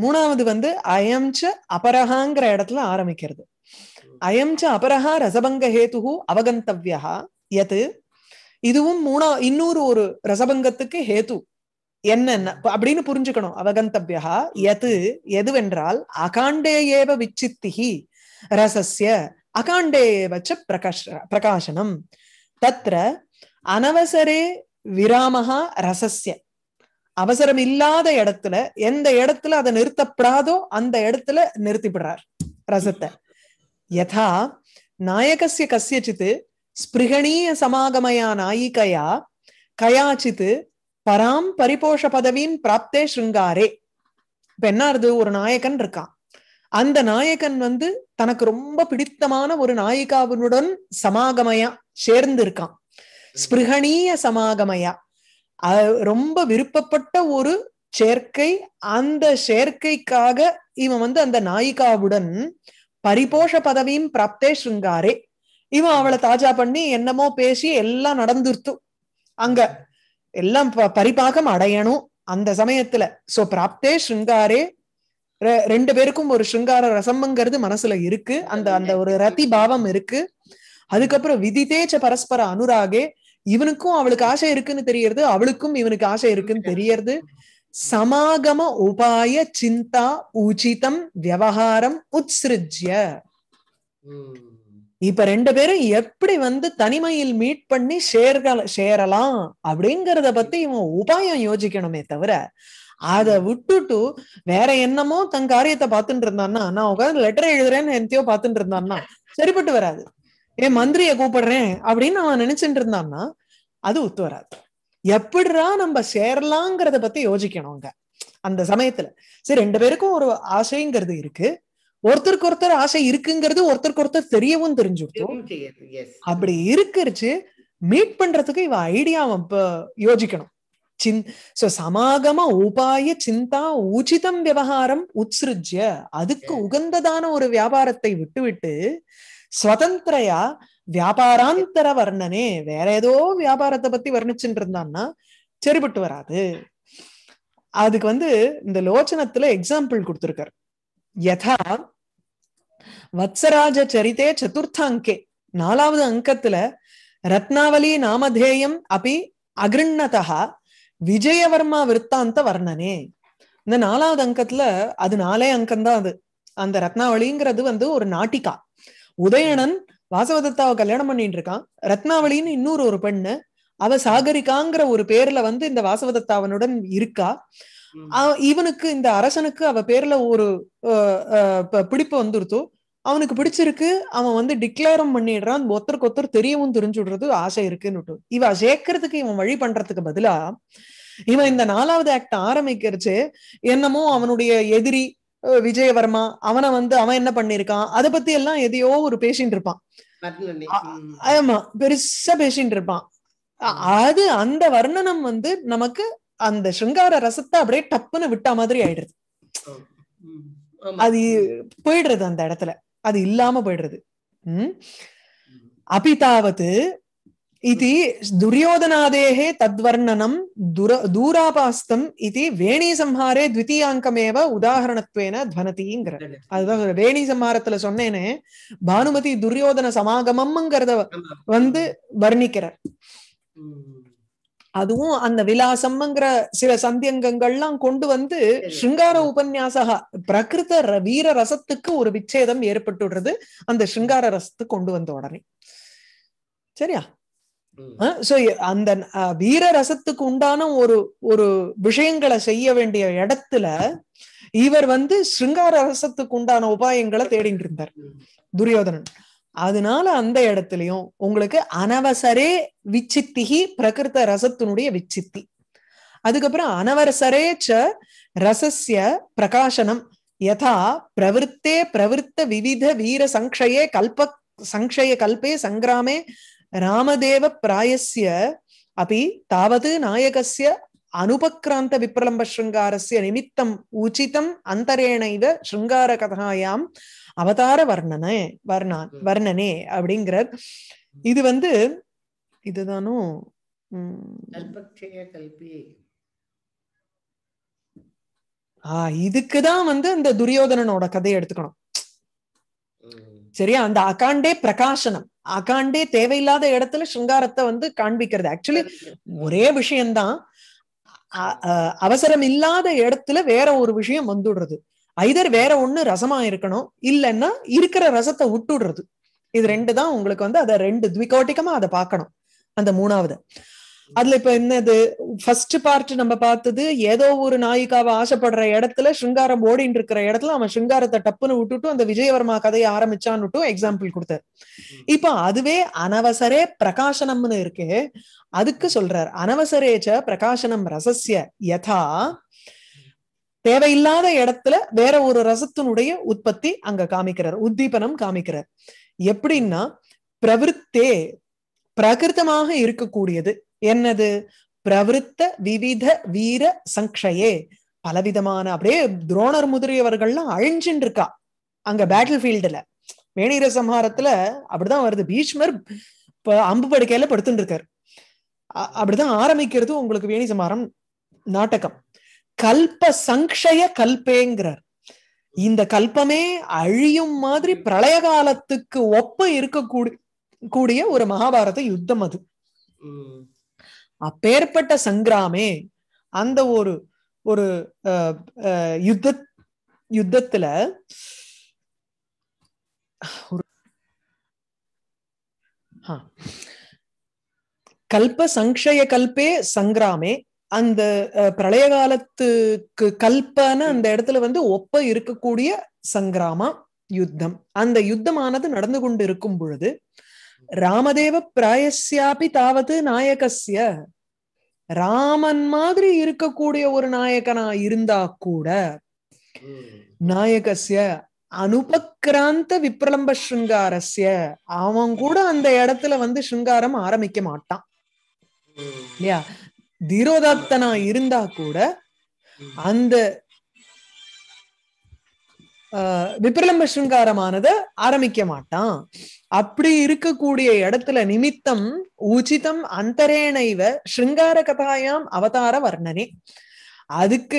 மூணாவது வந்து அயம்ச அபரஹாங்கிற இடத்துல ஆரம்பிக்கிறது அயம்ச அபரஹா ரசபங்க ஹேத்து அவகந்தவ்யா எது இதுவும் மூணா இன்னொரு ஒரு ரசபங்கத்துக்கு ஹேது என்ன அப்படின்னு புரிஞ்சுக்கணும் அவகந்தபியா எது எதுவென்றால் அகாண்டேயேவ விச்சித்திகி ரசசிய அகாண்டேயேவச்ச பிரகாஷ பிரகாசனம் தத்ர அனவசரே விராமஹா ரசசிய அவசரம் இல்லாத இடத்துல எந்த இடத்துல அதை நிறுத்தப்படாதோ அந்த இடத்துல நிறுத்திவிடுறார் ரசத்தை யதா நாயகசிய கசியச்சித்து ஸ்பிருகணீய சமாகமயா நாயிகையா கயாச்சித்து பராம் பரிபோஷ பதவின் பிராப்தே ஸ்ருங்காரே இப்ப என்ன ஒரு நாயகன் இருக்கான் அந்த நாயகன் வந்து தனக்கு ரொம்ப பிடித்தமான ஒரு நாயிகாவினுடன் சமாகமையா சேர்ந்து இருக்கான் ஸ்பிருகணீய சமாகமையா ரொம்ப விருப்பப்பட்ட ஒரு சேர்க்கை அந்த சேர்க்கைக்காக இவன் வந்து அந்த நாயிகாவுடன் பரிபோஷ பதவியும் பிராப்தே ஸ்ருங்காரே இவன் அவளை தாஜா பண்ணி என்னமோ பேசி எல்லாம் நடந்துருத்து அங்க எல்லாம் பரிபாகம் அடையணும் அந்த சமயத்துல சோ பிராப்தே ஸ்ருங்காரே ரெண்டு பேருக்கும் ஒரு ஸ்ருங்கார ரசம்ங்கிறது மனசுல இருக்கு அந்த அந்த ஒரு ரதி பாவம் இருக்கு அதுக்கப்புறம் விதிதேச்ச பரஸ்பர அனுராகே இவனுக்கும் அவளுக்கு ஆசை இருக்குன்னு தெரியறது அவளுக்கும் இவனுக்கு ஆசை இருக்குன்னு தெரியறது சமாகம உபாய சிந்தா உச்சிதம் விவகாரம் உத்ஸ்ருஜ்ய இப்ப ரெண்டு பேரும் எப்படி வந்து தனிமையில் மீட் பண்ணி ஷேர்கள சேரலாம் அப்படிங்கறத பத்தி இவன் உபாயம் யோசிக்கணுமே தவிர அத விட்டுட்டு வேற என்னமோ தன் காரியத்தை பாத்துட்டு இருந்தான்னா நான் உட்காந்து லெட்டர் எழுதுறேன்னு எந்தையோ பாத்துட்டு இருந்தான்னா சரிப்பட்டு வராது ஏன் மந்திரிய கூப்பிடுறேன் அப்படின்னு அவன் நினைச்சுட்டு இருந்தான்னா அது ஒத்து வராது எப்படிரா நம்ம சேரலாங்கிறத பத்தி அங்க அந்த சமயத்துல சரி ரெண்டு பேருக்கும் ஒரு ஆசைங்கிறது இருக்கு ஒருத்தருக்கு ஒருத்தர் ஆசை இருக்குங்கிறது ஒருத்தருக்கு ஒருத்தர் தெரியவும் தெரிஞ்சுக்கிட்டோம் அப்படி இருக்கிறச்சு மீட் பண்றதுக்கு இவ ஐடியா யோசிக்கணும் சின் சோ சமாகம உபாய சிந்தா உச்சிதம் விவகாரம் உத்ஸ்ருஜ்ய அதுக்கு உகந்ததான ஒரு வியாபாரத்தை விட்டுவிட்டு ஸ்வதந்திரையா வியாபாராந்தர வர்ணனே வேற ஏதோ வியாபாரத்தை பத்தி வர்ணிச்சுட்டு இருந்தான்னா சரிபட்டு வராது அதுக்கு வந்து இந்த லோச்சனத்துல எக்ஸாம்பிள் கொடுத்திருக்காரு யதா வத்சராஜ சரித்தே சதுர்த்த அங்கே நாலாவது அங்கத்துல ரத்னாவலி நாமதேயம் அப்படி அகிருண்ணதா விஜயவர்மா விற்த்தாந்த வர்ணனே இந்த நாலாவது அங்கத்துல அது நாலே அங்கம்தான் அது அந்த ரத்னாவளிங்கிறது வந்து ஒரு நாட்டிகா உதயணன் வாசவதத்தாவை கல்யாணம் பண்ணிட்டு இருக்கான் ரத்னாவளின்னு இன்னொரு ஒரு பெண்ணு அவ சாகரிகாங்கிற ஒரு பேர்ல வந்து இந்த வாசவதத்தாவனுடன் இருக்கா இவனுக்கு இந்த அரசனுக்கு அவ பேர்ல ஒரு பிடிப்பு வந்துருத்தோ அவனுக்கு பிடிச்சிருக்கு அவன் வந்து டிக்ளேரம் பண்ணிடுறான் ஒருத்தருக்கு ஒருத்தர் தெரியவும் தெரிஞ்சுடுறது ஆசை இருக்குன்னு இவ சேர்க்கறதுக்கு இவன் வழி பண்றதுக்கு பதிலா இவன் இந்த நாலாவது ஆக்ட் ஆரம்பிக்கிறச்சு என்னமோ அவனுடைய எதிரி விஜயவர்மா அவனை வந்து அவன் என்ன பண்ணிருக்கான் அதை பத்தி எல்லாம் எதையோ ஒரு பேசிட்டு இருப்பான் ஆமா பெருசா பேசிட்டு இருப்பான் அது அந்த வர்ணனம் வந்து நமக்கு அந்த சிருங்கார ரசத்தை அப்படியே டப்புன்னு விட்டா மாதிரி ஆயிடுறது அது போயிடுறது அந்த இடத்துல அது இல்லாம போயிடுறது உம் அபிதாவது இது துரியோதனாதேகே தத்வர்ணனம் துர தூராபாஸ்தம் இது சம்ஹாரே த்விதீயாங்கமேவ உதாகரணத்துவேன துவனதிங்கிற அதுதான் வேணி சம்ஹாரத்துல சொன்னேனே பானுமதி துரியோதன சமாகமம்ங்கிறத வந்து வர்ணிக்கிறார் அதுவும் அந்த விலாசம்ங்கிற சில சந்தியங்கங்கள்லாம் கொண்டு வந்து ஸ்ருங்கார உபன்யாசகா பிரகிருத வீர ரசத்துக்கு ஒரு விச்சேதம் ஏற்பட்டுடுறது அந்த ஸ்ருங்கார ரசத்து கொண்டு வந்த உடனே சரியா சோ அந்த வீர ரசத்துக்கு உண்டான ஒரு ஒரு விஷயங்களை செய்ய வேண்டிய இடத்துல இவர் வந்து ஸ்ருங்கார ரசத்துக்கு உண்டான உபாயங்களை தேடிட்டு இருந்தார் துரியோதனன் அதனால அந்த இடத்துலயும் உங்களுக்கு அனவசரே விச்சித்திகி பிரகிருத்த ரசத்தினுடைய விச்சித்தி அதுக்கப்புறம் அனவரசரே ச பிரகாசனம் யதா பிரவருத்தே பிரவருத்த விவித வீர சங்கயே கல்ப சங்கய கல்பே சங்கிராமே ராமதேவ பிராயசிய அப்படி தாவது நாயகசிய அனுபக்ராந்த விப்ரலம்ப ஸ்ருங்காரஸ்ய நிமித்தம் உச்சிதம் அந்தரேணைவ ஸ்ருங்கார கதாயாம் அவதார வர்ணனே வர்ணான் வர்ணனே அப்படிங்கிறார் இது வந்து இதுதானோ ஆஹ் இதுக்குதான் வந்து இந்த துரியோதனனோட கதையை எடுத்துக்கணும் சரியா அந்த அகாண்டே பிரகாசனம் அகாண்டே தேவையில்லாத இடத்துல சிங்காரத்தை வந்து காண்பிக்கிறது ஆக்சுவலி ஒரே விஷயம்தான் அவசரம் இல்லாத இடத்துல வேற ஒரு விஷயம் வந்துடுறது ஐதர் வேற ஒண்ணு ரசமா இருக்கணும் இல்லைன்னா இருக்கிற ரசத்தை விட்டுடுறது இது ரெண்டு தான் உங்களுக்கு வந்து அதை ரெண்டு துவிகோட்டிக்கமா அதை பார்க்கணும் அந்த மூணாவது அதுல இப்ப என்னது ஃபர்ஸ்ட் பார்ட் நம்ம பார்த்தது ஏதோ ஒரு நாயிக்காவை ஆசைப்படுற இடத்துல ஸ்ருங்காரம் ஓடிட்டு இருக்கிற இடத்துல அவன் ஸ்ருங்காரத்தை டப்புன்னு விட்டுட்டு அந்த விஜயவர்மா கதையை ஆரம்பிச்சான்னுட்டும் எக்ஸாம்பிள் கொடுத்தாரு இப்ப அதுவே அனவசரே பிரகாசனம்னு இருக்கு அதுக்கு சொல்றார் அனவசரேச்ச பிரகாசனம் ரசசிய யதா தேவையில்லாத இடத்துல வேற ஒரு ரசத்தினுடைய உற்பத்தி அங்க காமிக்கிறார் உத்தீபனம் காமிக்கிறார் எப்படின்னா பிரவருத்தே பிரகிருத்தமாக இருக்கக்கூடியது என்னது பிரவருத்த விவித வீர சங்ஷயே பலவிதமான அப்படியே துரோணர் முதிரியவர்கள்லாம் அழிஞ்சின்னு இருக்கா அங்க பேட்டில் ஃபீல்டுல மேனீர சம்ஹாரத்துல அப்படிதான் வருது பீஷ்மர் அம்பு படுக்கையில படுத்துட்டு இருக்காரு அப்படிதான் ஆரம்பிக்கிறது உங்களுக்கு வேணி சமாரம் நாட்டகம் கல்ப சங்கய கல்பேங்கிறார் இந்த கல்பமே அழியும் மாதிரி பிரளய காலத்துக்கு ஒப்ப இருக்கக்கூடிய கூடிய ஒரு மகாபாரத யுத்தம் அது அப்பேற்பட்ட சங்கிராமே அந்த ஒரு ஒரு யுத்த யுத்தத்துல கல்ப சங்கய கல்பே சங்கிராமே அந்த பிரளய காலத்துக்கு கல்பன அந்த இடத்துல வந்து ஒப்ப இருக்கக்கூடிய சங்கிராமா யுத்தம் அந்த யுத்தமானது நடந்து கொண்டு இருக்கும் பொழுது ராமதேவ பிராயசியாபி தாவது நாயகசிய ராமன் மாதிரி இருக்கக்கூடிய ஒரு நாயகனா இருந்தா கூட நாயகசிய அனுபக்கிராந்த விப்ரலம்ப ஸ்ருங்காரஸ்ய அவன் கூட அந்த இடத்துல வந்து ஸ்ருங்காரம் ஆரம்பிக்க மாட்டான் இல்லையா திரோதாத்தனா இருந்தா கூட அந்த விபிரலம்ப சிருங்காரமானது ஆரம்பிக்க மாட்டான் அப்படி இருக்கக்கூடிய இடத்துல நிமித்தம் உச்சிதம் அந்தரேணைவ ஸ்ருங்கார கதாயாம் அவதார வர்ணனே அதுக்கு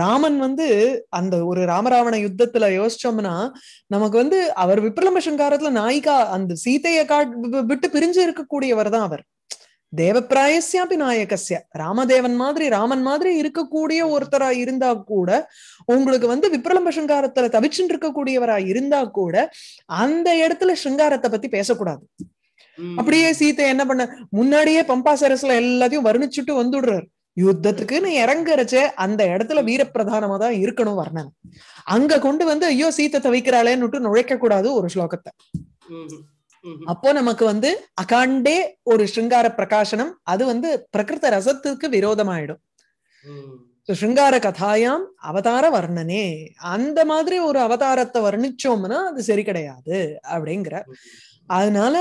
ராமன் வந்து அந்த ஒரு ராமராவண யுத்தத்துல யோசிச்சோம்னா நமக்கு வந்து அவர் விப்ரலம்ப சிருங்காரத்துல நாயிகா அந்த சீதையை காட் விட்டு பிரிஞ்சு இருக்கக்கூடியவர் தான் அவர் தேவப்பிராயசியாபி நாயகசிய ராமதேவன் மாதிரி ராமன் மாதிரி இருக்கக்கூடிய ஒருத்தரா இருந்தா கூட உங்களுக்கு வந்து விப்ரலம்ப சிங்காரத்துல தவிச்சுட்டு இருக்கக்கூடியவரா இருந்தா கூட அந்த இடத்துல சிங்காரத்தை பத்தி பேசக்கூடாது அப்படியே சீத்தை என்ன பண்ண முன்னாடியே பம்பா சரஸ்ல எல்லாத்தையும் வர்ணிச்சுட்டு வந்துடுறாரு நீ இறங்குறச்சே அந்த இடத்துல வீரப்பிரதானமா தான் இருக்கணும் வர்ணன் அங்க கொண்டு வந்து ஐயோ சீத்தை தவிக்கிறாளேன்னுட்டு நுழைக்க கூடாது ஒரு ஸ்லோகத்தை அப்போ நமக்கு வந்து அகாண்டே ஒரு ஸ்ருங்கார பிரகாசனம் அது வந்து பிரகிருத ரசத்துக்கு விரோதமாயிடும் ஸ்ருங்கார கதாயாம் அவதார வர்ணனே அந்த மாதிரி ஒரு அவதாரத்தை வர்ணிச்சோம்னா அது சரி கிடையாது அப்படிங்கிற அதனால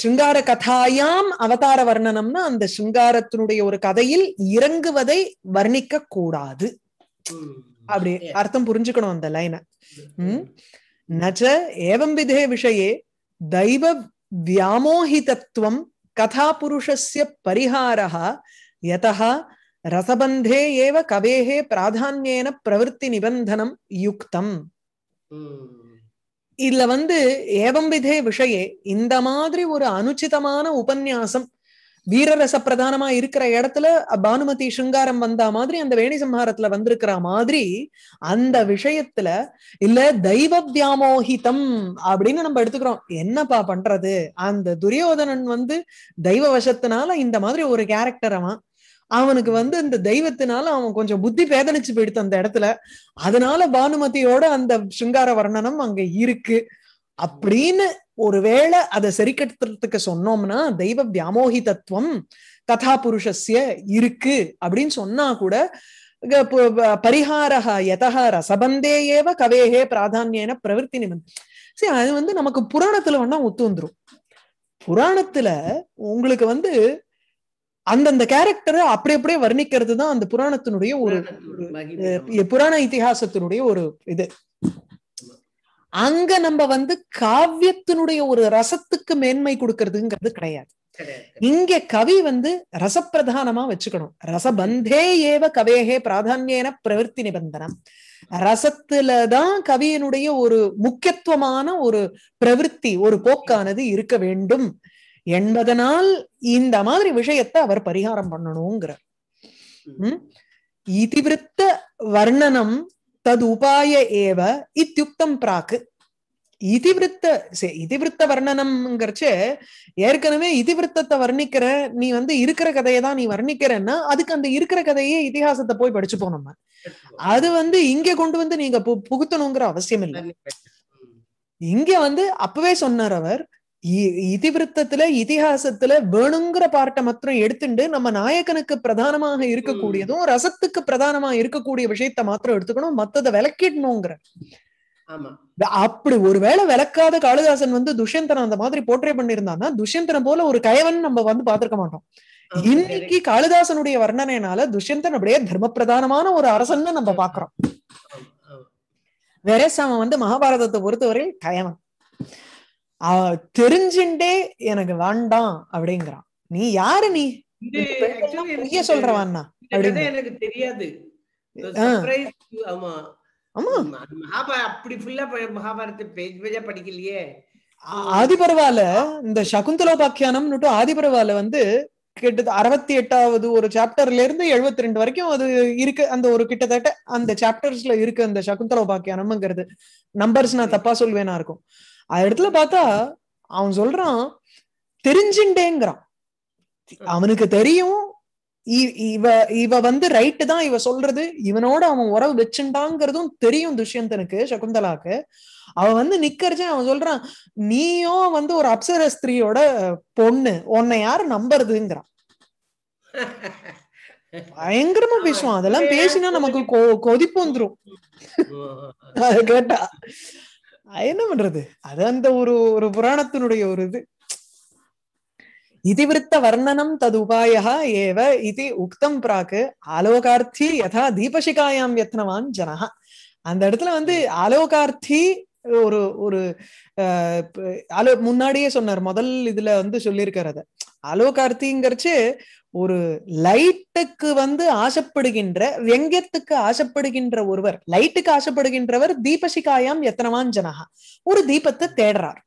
ஸ்ருங்கார கதாயாம் அவதார வர்ணனம்னா அந்த ஸ்ருங்காரத்தினுடைய ஒரு கதையில் இறங்குவதை வர்ணிக்க கூடாது அப்படி அர்த்தம் புரிஞ்சுக்கணும் அந்த லைனை நச்ச ஏவம் விதே விஷயே दैव व्यामोहितत्वं कथापुरुषस्य परिहारः यतः ரசபந்தே ஏவ கவேகே பிராதான்யேன பிரவருத்தி நிபந்தனம் யுக்தம் இதுல வந்து ஏவம் விதே விஷயே இந்த மாதிரி ஒரு அனுச்சிதமான உபன்யாசம் வீரரச பிரதானமா இருக்கிற இடத்துல பானுமதி சிங்காரம் வந்தா மாதிரி அந்த வேணி சம்ஹாரத்துல வந்திருக்கிற மாதிரி அந்த விஷயத்துல இல்ல தெய்வ வியாமோஹிதம் அப்படின்னு நம்ம எடுத்துக்கிறோம் என்னப்பா பண்றது அந்த துரியோதனன் வந்து தெய்வ வசத்தினால இந்த மாதிரி ஒரு கேரக்டர் அவன் அவனுக்கு வந்து இந்த தெய்வத்தினால அவன் கொஞ்சம் புத்தி வேதனிச்சு போயிடுத்து அந்த இடத்துல அதனால பானுமதியோட அந்த சிங்கார வர்ணனம் அங்க இருக்கு அப்படின்னு ஒருவேளை அதை சரி கட்டுறதுக்கு சொன்னோம்னா தெய்வ வியாமோகி தத்துவம் கதா புருஷஸ்ய இருக்கு அப்படின்னு சொன்னா கூட பரிஹாரஹ யதா ரசபந்தே ஏவ கவேகே பிராதான்யன பிரவருத்தி நிமித்தம் சரி அது வந்து நமக்கு புராணத்துல வேணா ஒத்து வந்துரும் புராணத்துல உங்களுக்கு வந்து அந்தந்த கேரக்டரை அப்படி அப்படியே வர்ணிக்கிறது தான் அந்த புராணத்தினுடைய ஒரு புராண இத்திஹாசத்தினுடைய ஒரு இது அங்க நம்ம வந்து காவியத்தினுடைய ஒரு ரசத்துக்கு மேன்மை கொடுக்கறதுங்கிறது கிடையாது இங்க கவி வந்து ரசப்பிரதானமா வச்சுக்கணும் ரசபந்தே ஏவ கவேகே பிராதான்யன பிரவர்த்தி நிபந்தனம் ரசத்துலதான் கவியினுடைய ஒரு முக்கியத்துவமான ஒரு பிரவருத்தி ஒரு போக்கானது இருக்க வேண்டும் என்பதனால் இந்த மாதிரி விஷயத்தை அவர் பரிகாரம் பண்ணணுங்கிறார் இதிவிருத்த வர்ணனம் ததுபாய ஏவ இத்தியுக்தம் பிராக்கு இதிவிருத்த இதிவிருத்த வர்ணனம்ங்கிறச்சு ஏற்கனவே இதிவிருத்தத்தை வர்ணிக்கிற நீ வந்து இருக்கிற கதையை தான் நீ வர்ணிக்கிறன்னா அதுக்கு அந்த இருக்கிற கதையே இதிகாசத்தை போய் படிச்சு போனோம் அது வந்து இங்க கொண்டு வந்து நீங்க புகுத்தணுங்கிற அவசியம் இல்லை இங்க வந்து அப்பவே சொன்னார் அவர் இதிவிருத்தத்துல இதிகாசத்துல வேணுங்கிற பாட்டை மாத்திரம் எடுத்துட்டு நம்ம நாயகனுக்கு பிரதானமாக இருக்கக்கூடியதும் ரசத்துக்கு பிரதானமா இருக்கக்கூடிய விஷயத்த மாத்திரம் எடுத்துக்கணும் மத்ததை விளக்கிடணுங்கிற அப்படி ஒருவேளை விளக்காத காளிதாசன் வந்து துஷ்யந்தனம் அந்த மாதிரி போர்ட்ரே பண்ணிருந்தான்னா துஷ்யந்தனம் போல ஒரு கயவன் நம்ம வந்து பாத்திருக்க மாட்டோம் இன்னைக்கு காளிதாசனுடைய வர்ணனைனால துஷ்யந்தன் அப்படியே தர்ம பிரதானமான ஒரு அரசன் நம்ம பாக்குறோம் வேற அவன் வந்து மகாபாரதத்தை பொறுத்தவரை கயவன் தெரிஞ்சுண்டே எனக்கு வேண்டாம் அப்படிங்கிறான் நீ யாரு நீ நீயே சொல்றவான்னா எனக்கு தெரியாது அப்படி மகாபாரத பேஜ் பேஜா படிக்கலையே ஆதி பரவாயில்ல இந்த பாக்கியானம் ஆதி பரவாயில்ல வந்து கிட்ட அறுபத்தி எட்டாவது ஒரு சாப்டர்ல இருந்து எழுபத்தி ரெண்டு வரைக்கும் அது இருக்கு அந்த ஒரு கிட்டத்தட்ட அந்த சாப்டர்ஸ்ல இருக்கு அந்த சகுந்தலோ பாக்கியானம்ங்கிறது நம்பர்ஸ் நான் தப்பா சொல்வேனா இருக்கும் அந்த இடத்துல பார்த்தா அவன் சொல்றான் தெரிஞ்சுட்டேங்கிறான் அவனுக்கு தெரியும் இவ இவ வந்து ரைட்டு தான் இவ சொல்றது இவனோட அவன் உறவு வச்சுட்டாங்கிறதும் தெரியும் துஷ்யந்தனுக்கு சகுந்தலாக்கு அவ வந்து நிக்கறச்சு அவன் சொல்றான் நீயும் வந்து ஒரு அப்சர ஸ்திரீயோட பொண்ணு உன்னை யாரு நம்புறதுங்கிறான் பயங்கரமா பேசுவான் அதெல்லாம் பேசினா நமக்கு கொதிப்பு வந்துரும் கேட்டா என்ன பண்றது அது அந்த ஒரு ஒரு புராணத்தினுடைய ஒரு இது இதிவிருத்த வர்ணனம் தது உபாயா ஏவ இது உக்தம் பிராக்கு ஆலோகார்த்தி யதா தீபசிகாயாம் யத்னவான் ஜனஹா அந்த இடத்துல வந்து ஆலோகார்த்தி ஒரு ஒரு முன்னாடியே சொன்னார் முதல் இதுல வந்து சொல்லியிருக்கிறத அத அலோகார்த்திங்கிறச்சு ஒரு லைட்டுக்கு வந்து ஆசைப்படுகின்ற வெங்கத்துக்கு ஆசைப்படுகின்ற ஒருவர் லைட்டுக்கு ஆசைப்படுகின்றவர் தீபசிகாயாம் எத்தனவான் ஜனகா ஒரு தீபத்தை தேடுறார்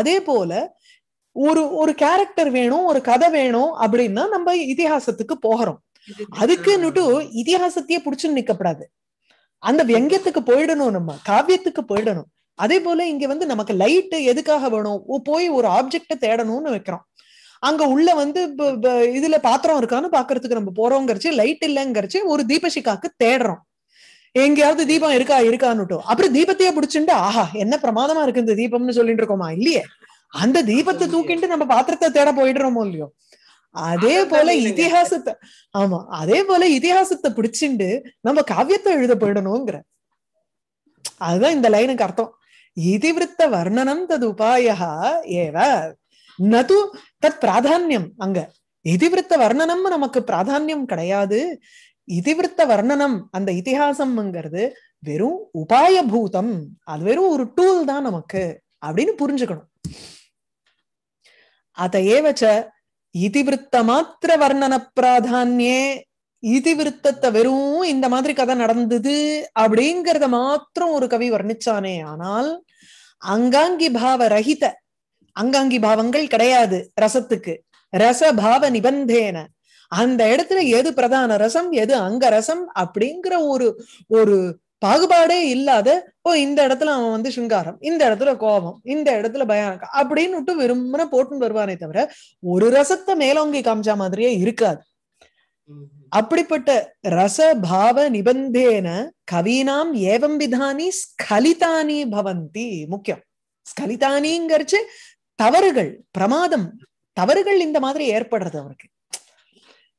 அதே போல ஒரு ஒரு கேரக்டர் வேணும் ஒரு கதை வேணும் அப்படின்னா நம்ம இதிகாசத்துக்கு போகிறோம் அதுக்குன்னுட்டு இதிகாசத்தையே புடிச்சுன்னு நிக்கப்படாது அந்த வெங்கத்துக்கு போயிடணும் நம்ம காவியத்துக்கு போயிடணும் அதே போல இங்க வந்து நமக்கு லைட் எதுக்காக வேணும் போய் ஒரு ஆப்ஜெக்ட தேடணும்னு வைக்கிறோம் அங்க உள்ள வந்து இதுல பாத்திரம் இருக்கான்னு பாக்குறதுக்கு நம்ம போறோங்கிறச்சு லைட் இல்லைங்கிறச்சு ஒரு தீபசிக்காக்கு தேடுறோம் எங்கேயாவது தீபம் இருக்கா இருக்கான்னுட்டோம் அப்புறம் தீபத்தையே பிடிச்சிட்டு ஆஹா என்ன பிரமாதமா இருக்கு இந்த தீபம்னு சொல்லிட்டு இருக்கோமா இல்லையே அந்த தீபத்தை தூக்கிட்டு நம்ம பாத்திரத்தை தேட போயிடுறோமோ இல்லையோ அதே போல இதிகாசத்தை ஆமா அதே போல இதிகாசத்தை பிடிச்சிண்டு நம்ம காவியத்தை எழுத போயிடணுங்கிற அதுதான் இந்த லைனுக்கு அர்த்தம் இதிவிருத்த வர்ணனம் தது உபாயா ஏவ நது தத் பிராதான்யம் அங்க இதிவிருத்த வர்ணனம் நமக்கு பிராதான்யம் கிடையாது இதிவிருத்த வர்ணனம் அந்த இத்திஹாசம்ங்கிறது வெறும் உபாய பூதம் அது வெறும் ஒரு டூல் தான் நமக்கு அப்படின்னு புரிஞ்சுக்கணும் அத ஏவச்ச இதிவிருத்த மாத்திர வர்ணன பிராதானியே இதிவிருத்தத்தை வெறும் இந்த மாதிரி கதை நடந்தது அப்படிங்கறத மாத்திரம் ஒரு கவி வர்ணிச்சானே ஆனால் அங்காங்கி பாவ ரஹித அங்காங்கி பாவங்கள் கிடையாது ரசத்துக்கு ரச பாவ நிபந்தேன அந்த இடத்துல எது பிரதான ரசம் எது அங்க ரசம் அப்படிங்கிற ஒரு ஒரு பாகுபாடே இல்லாத ஓ இந்த இடத்துல அவன் வந்து சிங்காரம் இந்த இடத்துல கோபம் இந்த இடத்துல பயம் அப்படின்னு விட்டு விரும்பின போட்டுன்னு வருவானே தவிர ஒரு ரசத்தை மேலோங்கி காமிச்ச மாதிரியே இருக்காது அப்படிப்பட்ட ரச பாவ நிபந்தேன கவீனாம் ஏவம் விதானி ஸ்கலிதானி பவந்தி முக்கியம் ஸ்கலிதானிங்கிறச்சு தவறுகள் பிரமாதம் தவறுகள் இந்த மாதிரி ஏற்படுறது அவருக்கு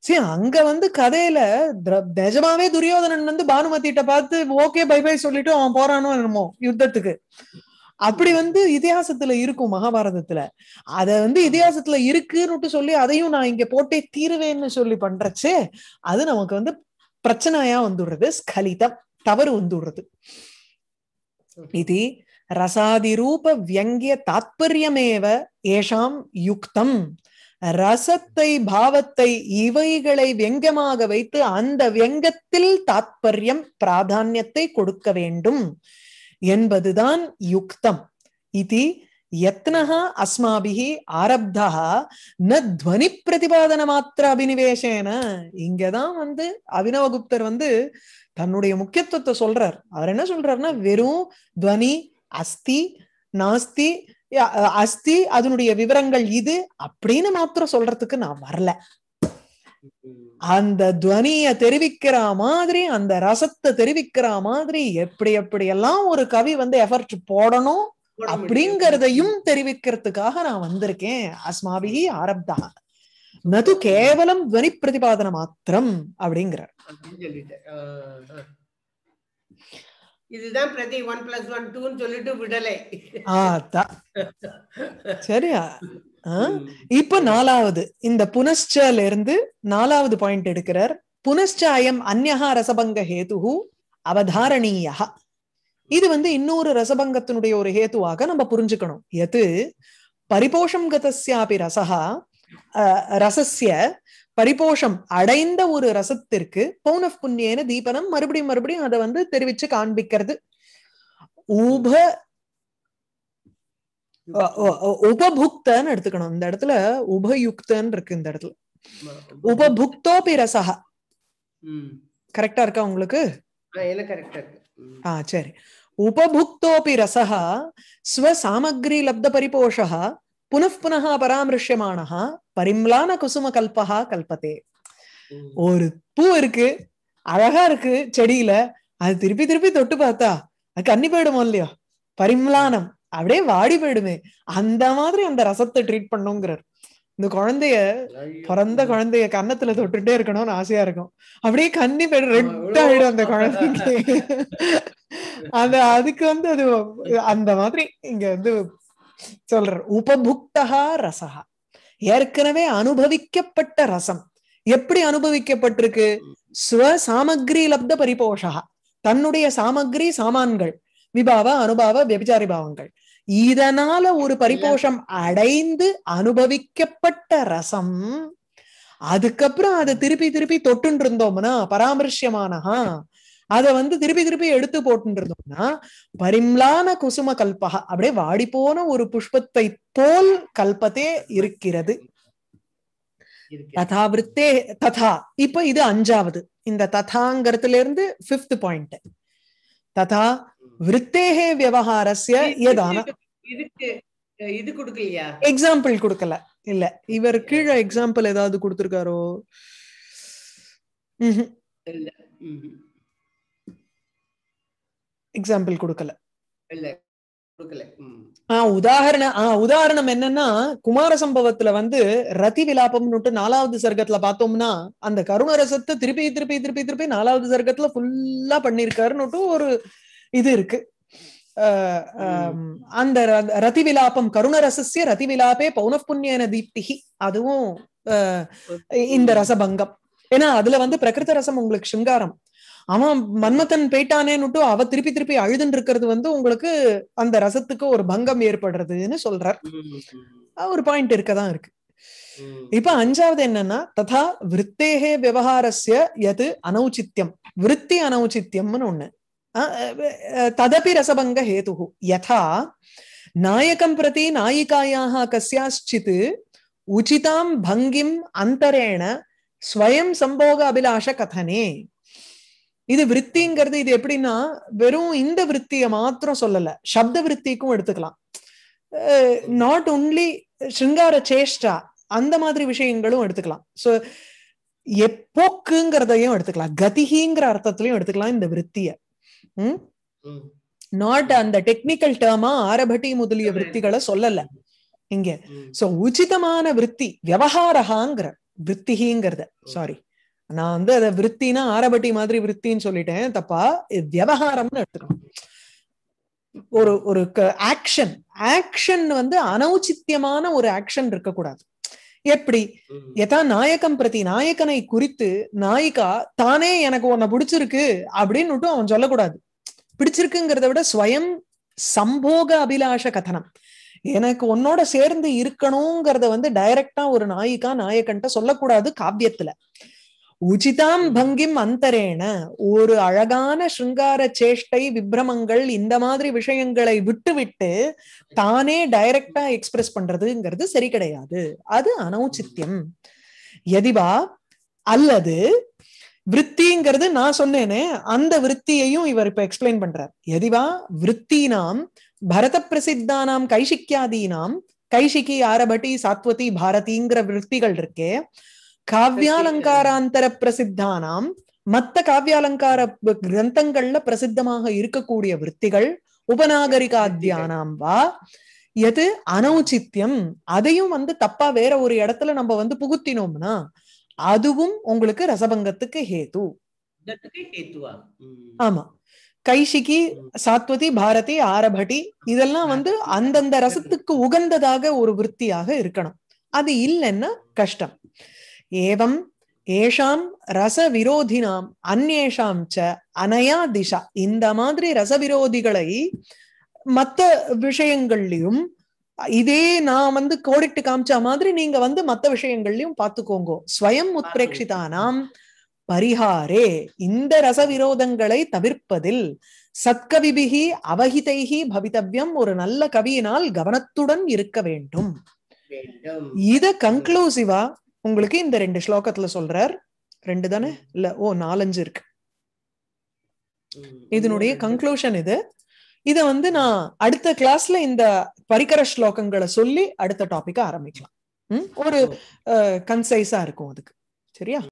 சரி அங்க வந்து கதையில நிஜமாவே துரியோதனன் வந்து பானுமதிட்ட பார்த்து ஓகே பை பை சொல்லிட்டு அவன் போறானோ என்னமோ யுத்தத்துக்கு அப்படி வந்து இதிகாசத்துல இருக்கும் மகாபாரதத்துல அத வந்து இதிகாசத்துல இருக்குன்னுட்டு சொல்லி அதையும் நான் இங்க போட்டே தீருவேன்னு சொல்லி பண்றச்சே அது நமக்கு வந்து பிரச்சனையா வந்துடுறது ஸ்கலிதம் தவறு வந்துடுறது இது ரசாதிரூப வியங்கிய தாத்பரியமேவ ஏஷாம் யுக்தம் ரசத்தை பாவத்தை இவைகளை வியங்கமாக வைத்து அந்த வியங்கத்தில் தாத்பரியம் பிராதான்யத்தை கொடுக்க வேண்டும் என்பதுதான் யுக்தம் இது யத்னஹா அஸ்மாபிஹி ஆரப்தா ந துவனி பிரதிபாதன மாத்திர அபினிவேசேன இங்கதான் வந்து அபினவகுப்தர் வந்து தன்னுடைய முக்கியத்துவத்தை சொல்றார் அவர் என்ன சொல்றாருன்னா வெறும் துவனி அஸ்தி நாஸ்தி அஸ்தி அதனுடைய விவரங்கள் இது அப்படின்னு மாத்திரம் சொல்றதுக்கு நான் வரல அந்த துவனிய தெரிவிக்கிற மாதிரி அந்த ரசத்தை தெரிவிக்கிற மாதிரி எப்படி எப்படி எல்லாம் ஒரு கவி வந்து எஃபர்ட் போடணும் அப்படிங்கறதையும் தெரிவிக்கிறதுக்காக நான் வந்திருக்கேன் அஸ்மாவி ஆரப்தா நது கேவலம் துவனி பிரதிபாதனை மாத்திரம் அப்படிங்கிறார் இதுதான் பிரதி ஒன் பிளஸ் ஒன் டூன்னு சொல்லிட்டு விடலை சரியா இப்ப நாலாவது இந்த புனஸ்சல இருந்து நாலாவது பாயிண்ட் எடுக்கிறார் புனஸ்சாயம் அந்நகா ரசபங்க ஹேதுகு அவதாரணீயா இது வந்து இன்னொரு ரசபங்கத்தினுடைய ஒரு ஹேத்துவாக நம்ம புரிஞ்சுக்கணும் எது பரிபோஷம் கதஸ்யாபி ரசகா ரசசிய பரிபோஷம் அடைந்த ஒரு ரசத்திற்கு பௌனப் புண்ணியன தீபனம் மறுபடியும் மறுபடியும் அதை வந்து தெரிவிச்சு காண்பிக்கிறது உப உபபுக்தன்னு எடுத்துக்கணும் இந்த இடத்துல உபயுக்தன்னு இருக்கு இந்த இடத்துல உபபுக்தோபி ரசஹா கரெக்டா இருக்கா உங்களுக்கு ஆஹ் சரி உபபுக்தோபி ரசஹா ஸ்வ சாமக்ரி லப்த பரிபோஷா புனః புனः பரிம்லான குசும கல்பகா கல்பத்தே ஒரு பூ இருக்கு அழகா இருக்கு செடியில அது திருப்பி திருப்பி தொட்டு பார்த்தா அது கண்ணி போயிடுமோ இல்லையோ பரிம்லானம் அப்படியே வாடி போயிடுமே அந்த மாதிரி அந்த ரசத்தை ட்ரீட் பண்ணுங்கிறார் இந்த குழந்தைய பிறந்த குழந்தைய கன்னத்துல தொட்டுட்டே இருக்கணும்னு ஆசையா இருக்கும் அப்படியே கண்ணி போயிடும் ரெட் ஆயிடும் அந்த குழந்தைக்கு அந்த அதுக்கு வந்து அது அந்த மாதிரி இங்க வந்து சொல்ற உபபுக்தகா ரசகா ஏற்கனவே அனுபவிக்கப்பட்ட ரசம் எப்படி அனுபவிக்கப்பட்டிருக்கு ஸ்வ சாமக்ரி லப்த பரிபோஷா தன்னுடைய சாமக்ரி சாமான்கள் விபாவ அனுபாவ வெபிச்சாரி பாவங்கள் இதனால ஒரு பரிபோஷம் அடைந்து அனுபவிக்கப்பட்ட ரசம் அதுக்கப்புறம் அதை திருப்பி திருப்பி தொட்டுன்னு இருந்தோம்னா பராமரிஷ்யமானஹா அதை வந்து திருப்பி திருப்பி எடுத்து போட்டுருந்தோம்னா பரிம்லான குசும கல்பகா அப்படியே வாடி போன ஒரு புஷ்பத்தை போல் கல்பத்தே இருக்கிறது ததா விருத்தே ததா இப்ப இது அஞ்சாவது இந்த ததாங்கிறதுல இருந்து பிப்த் பாயிண்ட் ததா விருத்தேகே விவகாரஸ்ய எதான இது கொடுக்கலையா எக்ஸாம்பிள் கொடுக்கல இல்ல இவர் கீழே எக்ஸாம்பிள் ஏதாவது கொடுத்திருக்காரோ எக்ஸாம்பிள் கொடுக்கல உதாரணம் ஆஹ் உதாரணம் என்னன்னா குமார சம்பவத்துல வந்து ரதி விலாபம்னுட்டு நாலாவது சர்க்கத்துல பார்த்தோம்னா அந்த கருணரசத்தை திருப்பி திருப்பி திருப்பி திருப்பி நாலாவது சர்க்கத்துல ஃபுல்லா பண்ணிருக்காருன்னுட்டு ஒரு இது இருக்கு அந்த ரதி விலாபம் கருணரசிய ரதி விலாபே பௌனப்புண்ணியன தீப்திகி அதுவும் இந்த ரசபங்கம் ஏன்னா அதுல வந்து பிரகிருத ரசம் உங்களுக்கு சிங்காரம் அவன் மன்மதன் போயிட்டானேன்னுட்டு அவ திருப்பி திருப்பி அழுதுன்னு இருக்கிறது வந்து உங்களுக்கு அந்த ரசத்துக்கு ஒரு பங்கம் ஏற்படுறதுன்னு சொல்றார் ஒரு பாயிண்ட் இருக்கதான் இருக்கு இப்ப அஞ்சாவது என்னன்னா ததா விற்பேகே விவகாரஸ்ய எது அனௌச்சித்யம் விற்பி அனௌச்சித்யம்னு ஒண்ணு ததபி ரசபங்க ஹேது யதா நாயகம் பிரதி நாயிகாயாக கசியாச்சித் உச்சிதாம் பங்கிம் அந்தரேண ஸ்வயம் சம்போக அபிலாஷ கதனே இது விற்த்திங்கிறது இது எப்படின்னா வெறும் இந்த விற்த்தியை மாத்திரம் சொல்லல சப்த விற்த்திக்கும் எடுத்துக்கலாம் நாட் ஒன்லி ஸ்ருங்கார சேஷ்டா அந்த மாதிரி விஷயங்களும் எடுத்துக்கலாம் ஸோ எப்போக்குங்கிறதையும் எடுத்துக்கலாம் கதிகிங்கிற அர்த்தத்திலையும் எடுத்துக்கலாம் இந்த விற்த்திய நாட் அந்த டெக்னிக்கல் டேர்மா ஆரபட்டி முதலிய விற்த்திகளை சொல்லல இங்க சோ உச்சிதமான விற்பி விவகாரஹாங்கிற விற்த்திகிங்கிறத சாரி நான் வந்து அதை விற்த்தினா ஆரபட்டி மாதிரி விற்த்தின்னு சொல்லிட்டேன் தப்பா விவகாரம்னு எடுத்துக்கணும் ஒரு ஒரு ஆக்ஷன் ஆக்ஷன் வந்து அனௌச்சித்தியமான ஒரு ஆக்ஷன் இருக்கக்கூடாது எப்படி எதா நாயக்கம் பிரதி நாயக்கனை குறித்து நாயிகா தானே எனக்கு உன்னை பிடிச்சிருக்கு அப்படின்னுட்டும் அவன் சொல்லக்கூடாது பிடிச்சிருக்குங்கிறத விட ஸ்வயம் சம்போக அபிலாஷ கதனம் எனக்கு உன்னோட சேர்ந்து இருக்கணுங்கிறத வந்து டைரக்டா ஒரு நாயிகா நாயக்கன்ட்ட சொல்லக்கூடாது காவியத்துல உச்சிதாம் பங்கிம் அந்தரேன ஒரு அழகான ஸ்ருங்கார சேஷ்டை விப்ரமங்கள் இந்த மாதிரி விஷயங்களை விட்டுவிட்டு தானே டைரக்டா எக்ஸ்பிரஸ் பண்றதுங்கிறது சரி கிடையாது அது அனௌச்சித்யம் எதிவா அல்லது விற்த்திங்கிறது நான் சொன்னேனே அந்த விற்த்தியையும் இவர் இப்ப எக்ஸ்பிளைன் பண்றார் எதிவா விருத்தினாம் பரத பிரசித்தானாம் கைஷிக்கியாதீனாம் கைஷிகி ஆரபட்டி சாத்வதி பாரதிங்கிற விற்த்திகள் இருக்கே காவ்யாலங்காராந்தர பிரசித்தானாம் மத்த காவியாலங்கார கிரந்தங்கள்ல பிரசித்தமாக இருக்கக்கூடிய விற்த்திகள் உபநாகரிகாத்தியானாம் வா எது அனௌச்சித்தியம் அதையும் வந்து தப்பா வேற ஒரு இடத்துல நம்ம வந்து புகுத்தினோம்னா அதுவும் உங்களுக்கு ரசபங்கத்துக்கு ஹேது ஆமா கைஷிகி சாத்வதி பாரதி ஆரபடி இதெல்லாம் வந்து அந்தந்த ரசத்துக்கு உகந்ததாக ஒரு விற்த்தியாக இருக்கணும் அது இல்லைன்னா கஷ்டம் ஏவம் ஏஷாம் ரசவிரோதினாம் அந்நேஷாம் ச அனயா திஷா இந்த மாதிரி ரசவிரோதிகளை மற்ற விஷயங்கள்லயும் இதே நான் வந்து கோடிட்டு காமிச்ச மாதிரி நீங்க வந்து மற்ற விஷயங்கள்லயும் பார்த்துக்கோங்க ஸ்வயம் உத்பிரேட்சிதானாம் பரிஹாரே இந்த ரசவிரோதங்களை தவிர்ப்பதில் சத்கவிபிகி அவகிதைகி பவிதவ்யம் ஒரு நல்ல கவியினால் கவனத்துடன் இருக்க வேண்டும் இத கன்க்ளூசிவா உங்களுக்கு இந்த ரெண்டு ஸ்லோகத்துல சொல்றார் ரெண்டு தானே இல்ல ஓ நாலஞ்சு இருக்கு இதனுடைய கன்க்ளூஷன் இது இத வந்து நான் அடுத்த கிளாஸ்ல இந்த பரிகர ஸ்லோகங்களை சொல்லி அடுத்த டாபிக் ஆரம்பிக்கலாம் ஒரு கன்சைஸா இருக்கும் அதுக்கு சரியா